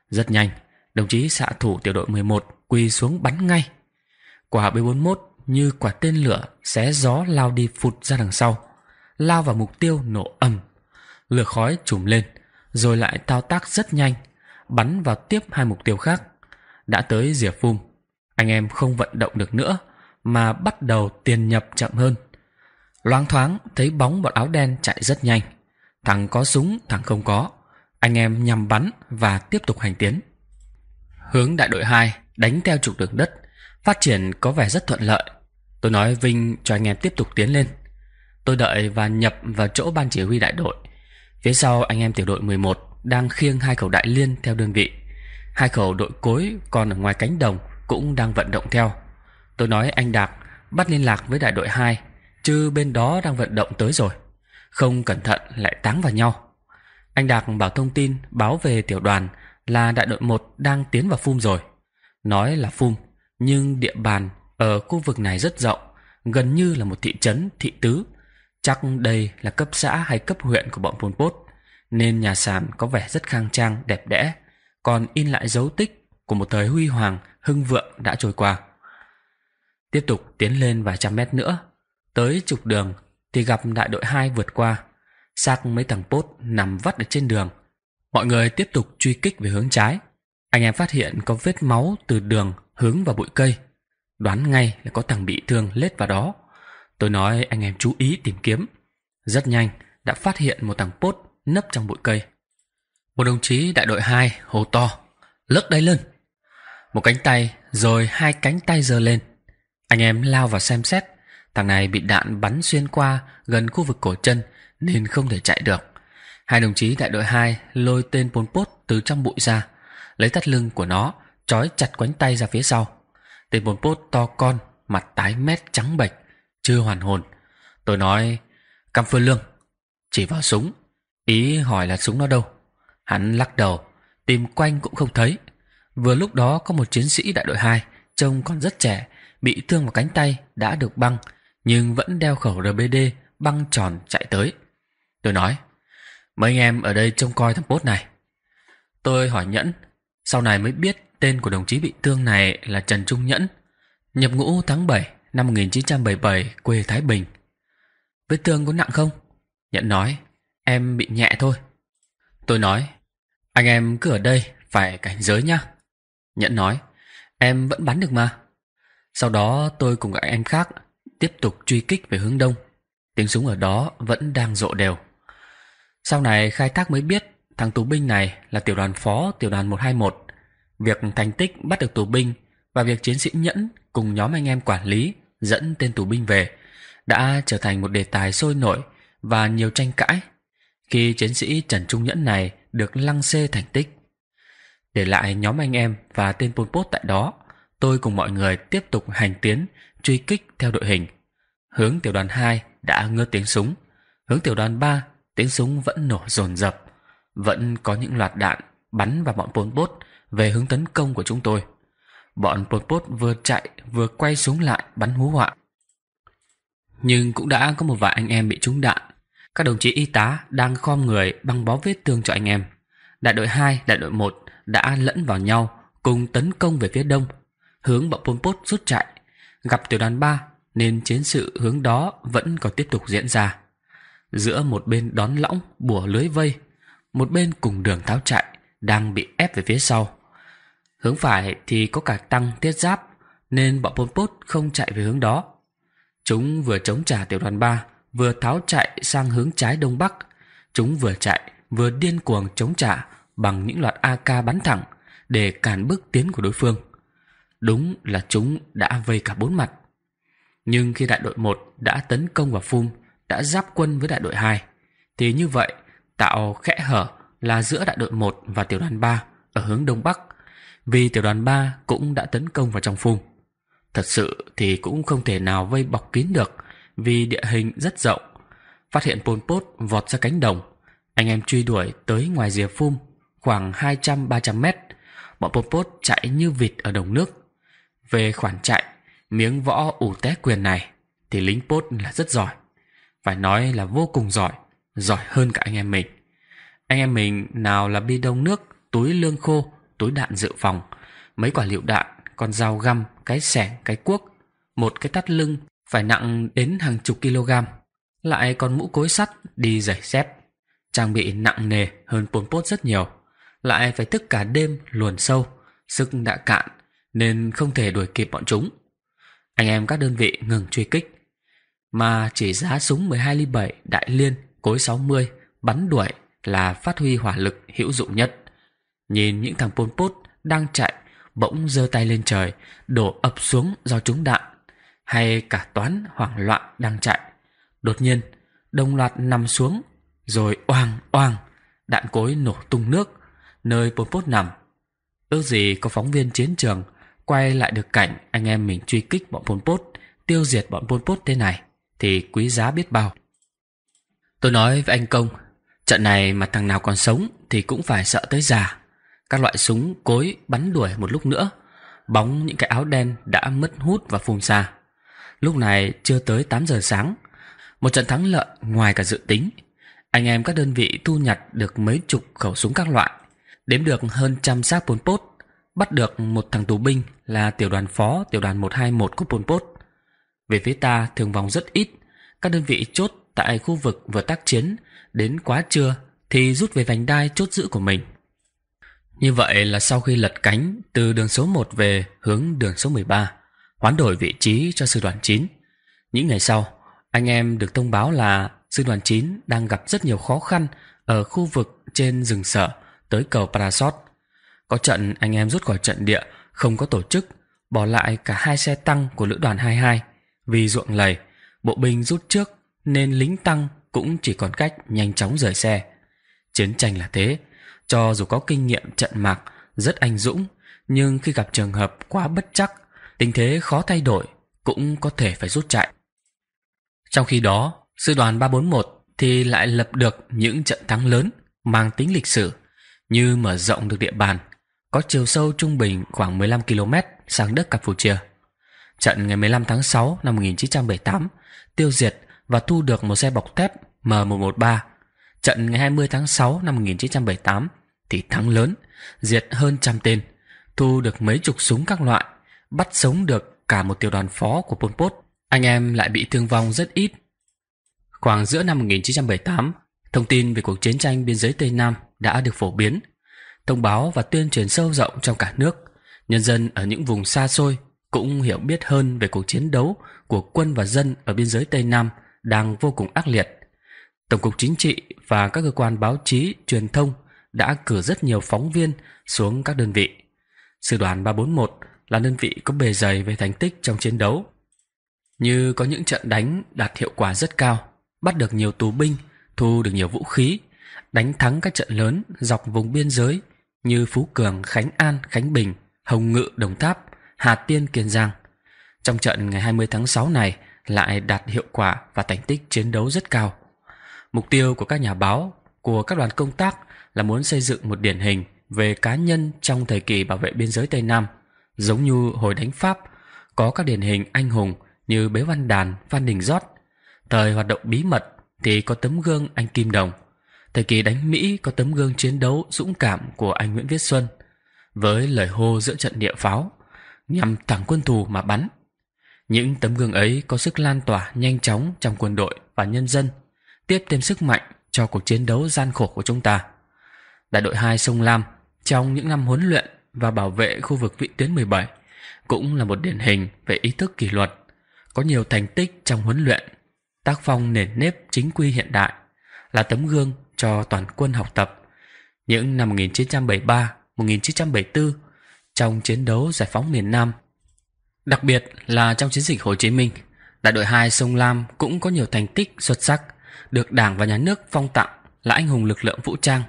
Rất nhanh, đồng chí xạ thủ tiểu đội 11 quỳ xuống bắn ngay. Quả B41 như quả tên lửa xé gió lao đi phụt ra đằng sau lao vào mục tiêu nổ ầm. Lửa khói trùm lên, rồi lại thao tác rất nhanh, bắn vào tiếp hai mục tiêu khác. Đã tới rìa phum, anh em không vận động được nữa mà bắt đầu tiền nhập chậm hơn. Loáng thoáng thấy bóng bọn áo đen chạy rất nhanh, thằng có súng, thằng không có. Anh em nhằm bắn và tiếp tục hành tiến. Hướng đại đội hai đánh theo trục đường đất, phát triển có vẻ rất thuận lợi. Tôi nói Vinh cho anh em tiếp tục tiến lên. Tôi đợi và nhập vào chỗ ban chỉ huy đại đội Phía sau anh em tiểu đội 11 Đang khiêng hai khẩu đại liên theo đơn vị Hai khẩu đội cối còn ở ngoài cánh đồng Cũng đang vận động theo Tôi nói anh đạt bắt liên lạc với đại đội 2 Chứ bên đó đang vận động tới rồi Không cẩn thận lại táng vào nhau Anh đạt bảo thông tin báo về tiểu đoàn Là đại đội 1 đang tiến vào phum rồi Nói là phum Nhưng địa bàn ở khu vực này rất rộng Gần như là một thị trấn, thị tứ Chắc đây là cấp xã hay cấp huyện của bọn Pol Pot, nên nhà sàn có vẻ rất khang trang, đẹp đẽ, còn in lại dấu tích của một thời huy hoàng, hưng vượng đã trôi qua. Tiếp tục tiến lên vài trăm mét nữa, tới trục đường thì gặp đại đội 2 vượt qua, xác mấy thằng Pot nằm vắt ở trên đường. Mọi người tiếp tục truy kích về hướng trái. Anh em phát hiện có vết máu từ đường hướng vào bụi cây. Đoán ngay là có thằng bị thương lết vào đó. Tôi nói anh em chú ý tìm kiếm. Rất nhanh, đã phát hiện một thằng pốt nấp trong bụi cây. Một đồng chí đại đội 2 hô to, lấc đây lên. Một cánh tay, rồi hai cánh tay giơ lên. Anh em lao vào xem xét. Thằng này bị đạn bắn xuyên qua gần khu vực cổ chân nên không thể chạy được. Hai đồng chí đại đội 2 lôi tên Pol Pot từ trong bụi ra, lấy thắt lưng của nó, trói chặt quánh tay ra phía sau. Tên Pol Pot to con, mặt tái mét trắng bệch, chưa hoàn hồn tôi nói căm phương lương chỉ vào súng ý hỏi là súng nó đâu hắn lắc đầu tìm quanh cũng không thấy vừa lúc đó có một chiến sĩ đại đội hai trông còn rất trẻ bị thương vào cánh tay đã được băng nhưng vẫn đeo khẩu rbd băng tròn chạy tới tôi nói mấy anh em ở đây trông coi thằng bốt này tôi hỏi nhẫn sau này mới biết tên của đồng chí bị thương này là trần trung nhẫn nhập ngũ tháng bảy năm 1977 quê Thái Bình. Vết thương có nặng không? Nhận nói, em bị nhẹ thôi. Tôi nói, anh em cứ ở đây, phải cảnh giới nhá. Nhận nói, em vẫn bắn được mà. Sau đó tôi cùng các em khác tiếp tục truy kích về hướng đông. Tiếng súng ở đó vẫn đang rộ đều. Sau này khai thác mới biết thằng tù binh này là tiểu đoàn phó tiểu đoàn 121. Việc thành tích bắt được tù binh và việc chiến sĩ nhẫn cùng nhóm anh em quản lý dẫn tên tù binh về đã trở thành một đề tài sôi nổi và nhiều tranh cãi khi chiến sĩ Trần Trung Nhẫn này được lăng xê thành tích. Để lại nhóm anh em và tên Pol Pot tại đó, tôi cùng mọi người tiếp tục hành tiến truy kích theo đội hình. Hướng tiểu đoàn hai đã ngơ tiếng súng, hướng tiểu đoàn ba tiếng súng vẫn nổ rồn rập vẫn có những loạt đạn bắn vào bọn Pol Pot về hướng tấn công của chúng tôi bọn Pol Pot vừa chạy vừa quay xuống lại bắn hú họa. Nhưng cũng đã có một vài anh em bị trúng đạn. Các đồng chí y tá đang khom người băng bó vết thương cho anh em. Đại đội hai, đại đội một đã lẫn vào nhau cùng tấn công về phía đông, hướng bọn Pol Pot rút chạy. Gặp tiểu đoàn ba nên chiến sự hướng đó vẫn còn tiếp tục diễn ra. Giữa một bên đón lõng bùa lưới vây, một bên cùng đường tháo chạy đang bị ép về phía sau. Hướng phải thì có cả tăng tiết giáp Nên bọn Pol Pot không chạy về hướng đó Chúng vừa chống trả tiểu đoàn 3 Vừa tháo chạy sang hướng trái đông bắc Chúng vừa chạy vừa điên cuồng chống trả Bằng những loạt AK bắn thẳng Để cản bước tiến của đối phương Đúng là chúng đã vây cả bốn mặt Nhưng khi đại đội 1 đã tấn công vào phun Đã giáp quân với đại đội 2 Thì như vậy tạo khẽ hở là giữa đại đội 1 và tiểu đoàn 3 ở hướng đông bắc vì tiểu đoàn 3 cũng đã tấn công vào trong phun Thật sự thì cũng không thể nào vây bọc kín được vì địa hình rất rộng. Phát hiện Pol Pot vọt ra cánh đồng, anh em truy đuổi tới ngoài rìa phun khoảng 200-300 mét. Bọn Pol Pot chạy như vịt ở đồng nước. Về khoản chạy, miếng võ ủ té quyền này thì lính Pot là rất giỏi. Phải nói là vô cùng giỏi, giỏi hơn cả anh em mình. Anh em mình nào là bi đông nước, túi lương khô, túi đạn dự phòng, mấy quả liệu đạn, con dao găm, cái xẻng, cái cuốc, một cái tắt lưng phải nặng đến hàng chục kg, lại còn mũ cối sắt đi giày dép, trang bị nặng nề hơn Pol Pot rất nhiều, lại phải thức cả đêm luồn sâu, sức đã cạn nên không thể đuổi kịp bọn chúng. Anh em các đơn vị ngừng truy kích, mà chỉ giá súng 12 ly 7 đại liên cối 60 bắn đuổi là phát huy hỏa lực hữu dụng nhất. Nhìn những thằng Pol Pot đang chạy bỗng giơ tay lên trời, đổ ập xuống do trúng đạn, hay cả toán hoảng loạn đang chạy. Đột nhiên, đồng loạt nằm xuống, rồi oang oang, đạn cối nổ tung nước, nơi Pol Pot nằm. Ước gì có phóng viên chiến trường quay lại được cảnh anh em mình truy kích bọn Pol Pot, tiêu diệt bọn Pol Pot thế này, thì quý giá biết bao. Tôi nói với anh Công, trận này mà thằng nào còn sống thì cũng phải sợ tới già. Các loại súng cối bắn đuổi một lúc nữa Bóng những cái áo đen đã mất hút và phun xa Lúc này chưa tới tám giờ sáng Một trận thắng lợi ngoài cả dự tính Anh em các đơn vị thu nhặt được mấy chục khẩu súng các loại Đếm được hơn trăm xác Pol Pot Bắt được một thằng tù binh là tiểu đoàn phó tiểu đoàn một hai một của Pol Pot Về phía ta thường vòng rất ít Các đơn vị chốt tại khu vực vừa tác chiến Đến quá trưa thì rút về vành đai chốt giữ của mình như vậy là sau khi lật cánh từ đường số 1 về hướng đường số 13, hoán đổi vị trí cho sư đoàn 9. Những ngày sau, anh em được thông báo là sư đoàn 9 đang gặp rất nhiều khó khăn ở khu vực trên rừng sở tới cầu Parasot. Có trận anh em rút khỏi trận địa, không có tổ chức, bỏ lại cả hai xe tăng của lữ đoàn 22. Vì ruộng lầy, bộ binh rút trước nên lính tăng cũng chỉ còn cách nhanh chóng rời xe. Chiến tranh là thế, cho dù có kinh nghiệm trận mạc rất anh dũng, nhưng khi gặp trường hợp quá bất chắc, tình thế khó thay đổi, cũng có thể phải rút chạy. Trong khi đó, sư đoàn ba bốn một thì lại lập được những trận thắng lớn mang tính lịch sử như mở rộng được địa bàn, có chiều sâu trung bình khoảng 15 km sang đất Campuchia. Trận ngày 15 tháng 6 năm 1978 tiêu diệt và thu được một xe bọc thép M113. Trận ngày 20 tháng 6 năm 1978 thì thắng lớn, diệt hơn trăm tên, thu được mấy chục súng các loại, bắt sống được cả một tiểu đoàn phó của Pol Pot. Anh em lại bị thương vong rất ít. Khoảng giữa năm 1978, thông tin về cuộc chiến tranh biên giới Tây Nam đã được phổ biến, thông báo và tuyên truyền sâu rộng trong cả nước. Nhân dân ở những vùng xa xôi cũng hiểu biết hơn về cuộc chiến đấu của quân và dân ở biên giới Tây Nam đang vô cùng ác liệt. Tổng cục Chính trị và các cơ quan báo chí, truyền thông đã cử rất nhiều phóng viên xuống các đơn vị. Sư đoàn 341 là đơn vị có bề dày về thành tích trong chiến đấu. Như có những trận đánh đạt hiệu quả rất cao, bắt được nhiều tù binh, thu được nhiều vũ khí, đánh thắng các trận lớn dọc vùng biên giới như Phú Cường, Khánh An, Khánh Bình, Hồng Ngự, Đồng Tháp, Hà Tiên, Kiên Giang. Trong trận ngày 20 tháng 6 này lại đạt hiệu quả và thành tích chiến đấu rất cao. Mục tiêu của các nhà báo, của các đoàn công tác là muốn xây dựng một điển hình về cá nhân trong thời kỳ bảo vệ biên giới Tây Nam, giống như hồi đánh Pháp, có các điển hình anh hùng như Bế Văn Đàn, Phan Đình Giót. Thời hoạt động bí mật thì có tấm gương anh Kim Đồng. Thời kỳ đánh Mỹ có tấm gương chiến đấu dũng cảm của anh Nguyễn Viết Xuân. Với lời hô giữa trận địa pháo, nhằm thẳng quân thù mà bắn. Những tấm gương ấy có sức lan tỏa nhanh chóng trong quân đội và nhân dân, tiếp thêm sức mạnh cho cuộc chiến đấu gian khổ của chúng ta. Đại đội 2 Sông Lam trong những năm huấn luyện và bảo vệ khu vực vị tuyến 17 cũng là một điển hình về ý thức kỷ luật, có nhiều thành tích trong huấn luyện, tác phong nền nếp chính quy hiện đại, là tấm gương cho toàn quân học tập. Những năm 1973, 1974 trong chiến đấu giải phóng miền Nam, đặc biệt là trong chiến dịch Hồ Chí Minh, đại đội 2 Sông Lam cũng có nhiều thành tích xuất sắc, được Đảng và Nhà nước phong tặng là anh hùng lực lượng vũ trang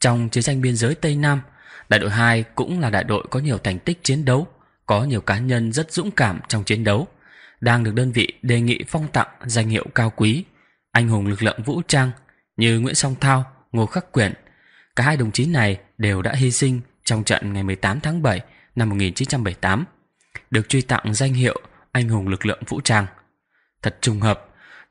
trong chiến tranh biên giới Tây Nam, đại đội hai cũng là đại đội có nhiều thành tích chiến đấu, có nhiều cá nhân rất dũng cảm trong chiến đấu, đang được đơn vị đề nghị phong tặng danh hiệu cao quý, anh hùng lực lượng vũ trang như Nguyễn Song Thao, Ngô Khắc Quyển. Cả hai đồng chí này đều đã hy sinh trong trận ngày 18 tháng 7 năm 1978, được truy tặng danh hiệu anh hùng lực lượng vũ trang. Thật trùng hợp,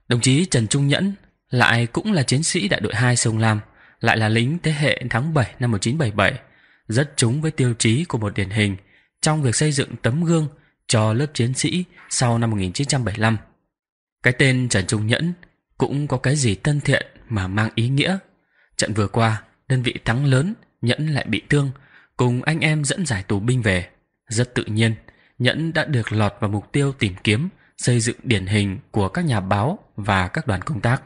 đồng chí Trần Trung Nhẫn lại cũng là chiến sĩ đại đội 2 sông Lam lại là lính thế hệ tháng 7 năm 1977, rất trúng với tiêu chí của một điển hình trong việc xây dựng tấm gương cho lớp chiến sĩ sau năm 1975. Cái tên Trần Trung Nhẫn cũng có cái gì thân thiện mà mang ý nghĩa. Trận vừa qua, đơn vị thắng lớn, Nhẫn lại bị thương, cùng anh em dẫn giải tù binh về. Rất tự nhiên, Nhẫn đã được lọt vào mục tiêu tìm kiếm, xây dựng điển hình của các nhà báo và các đoàn công tác.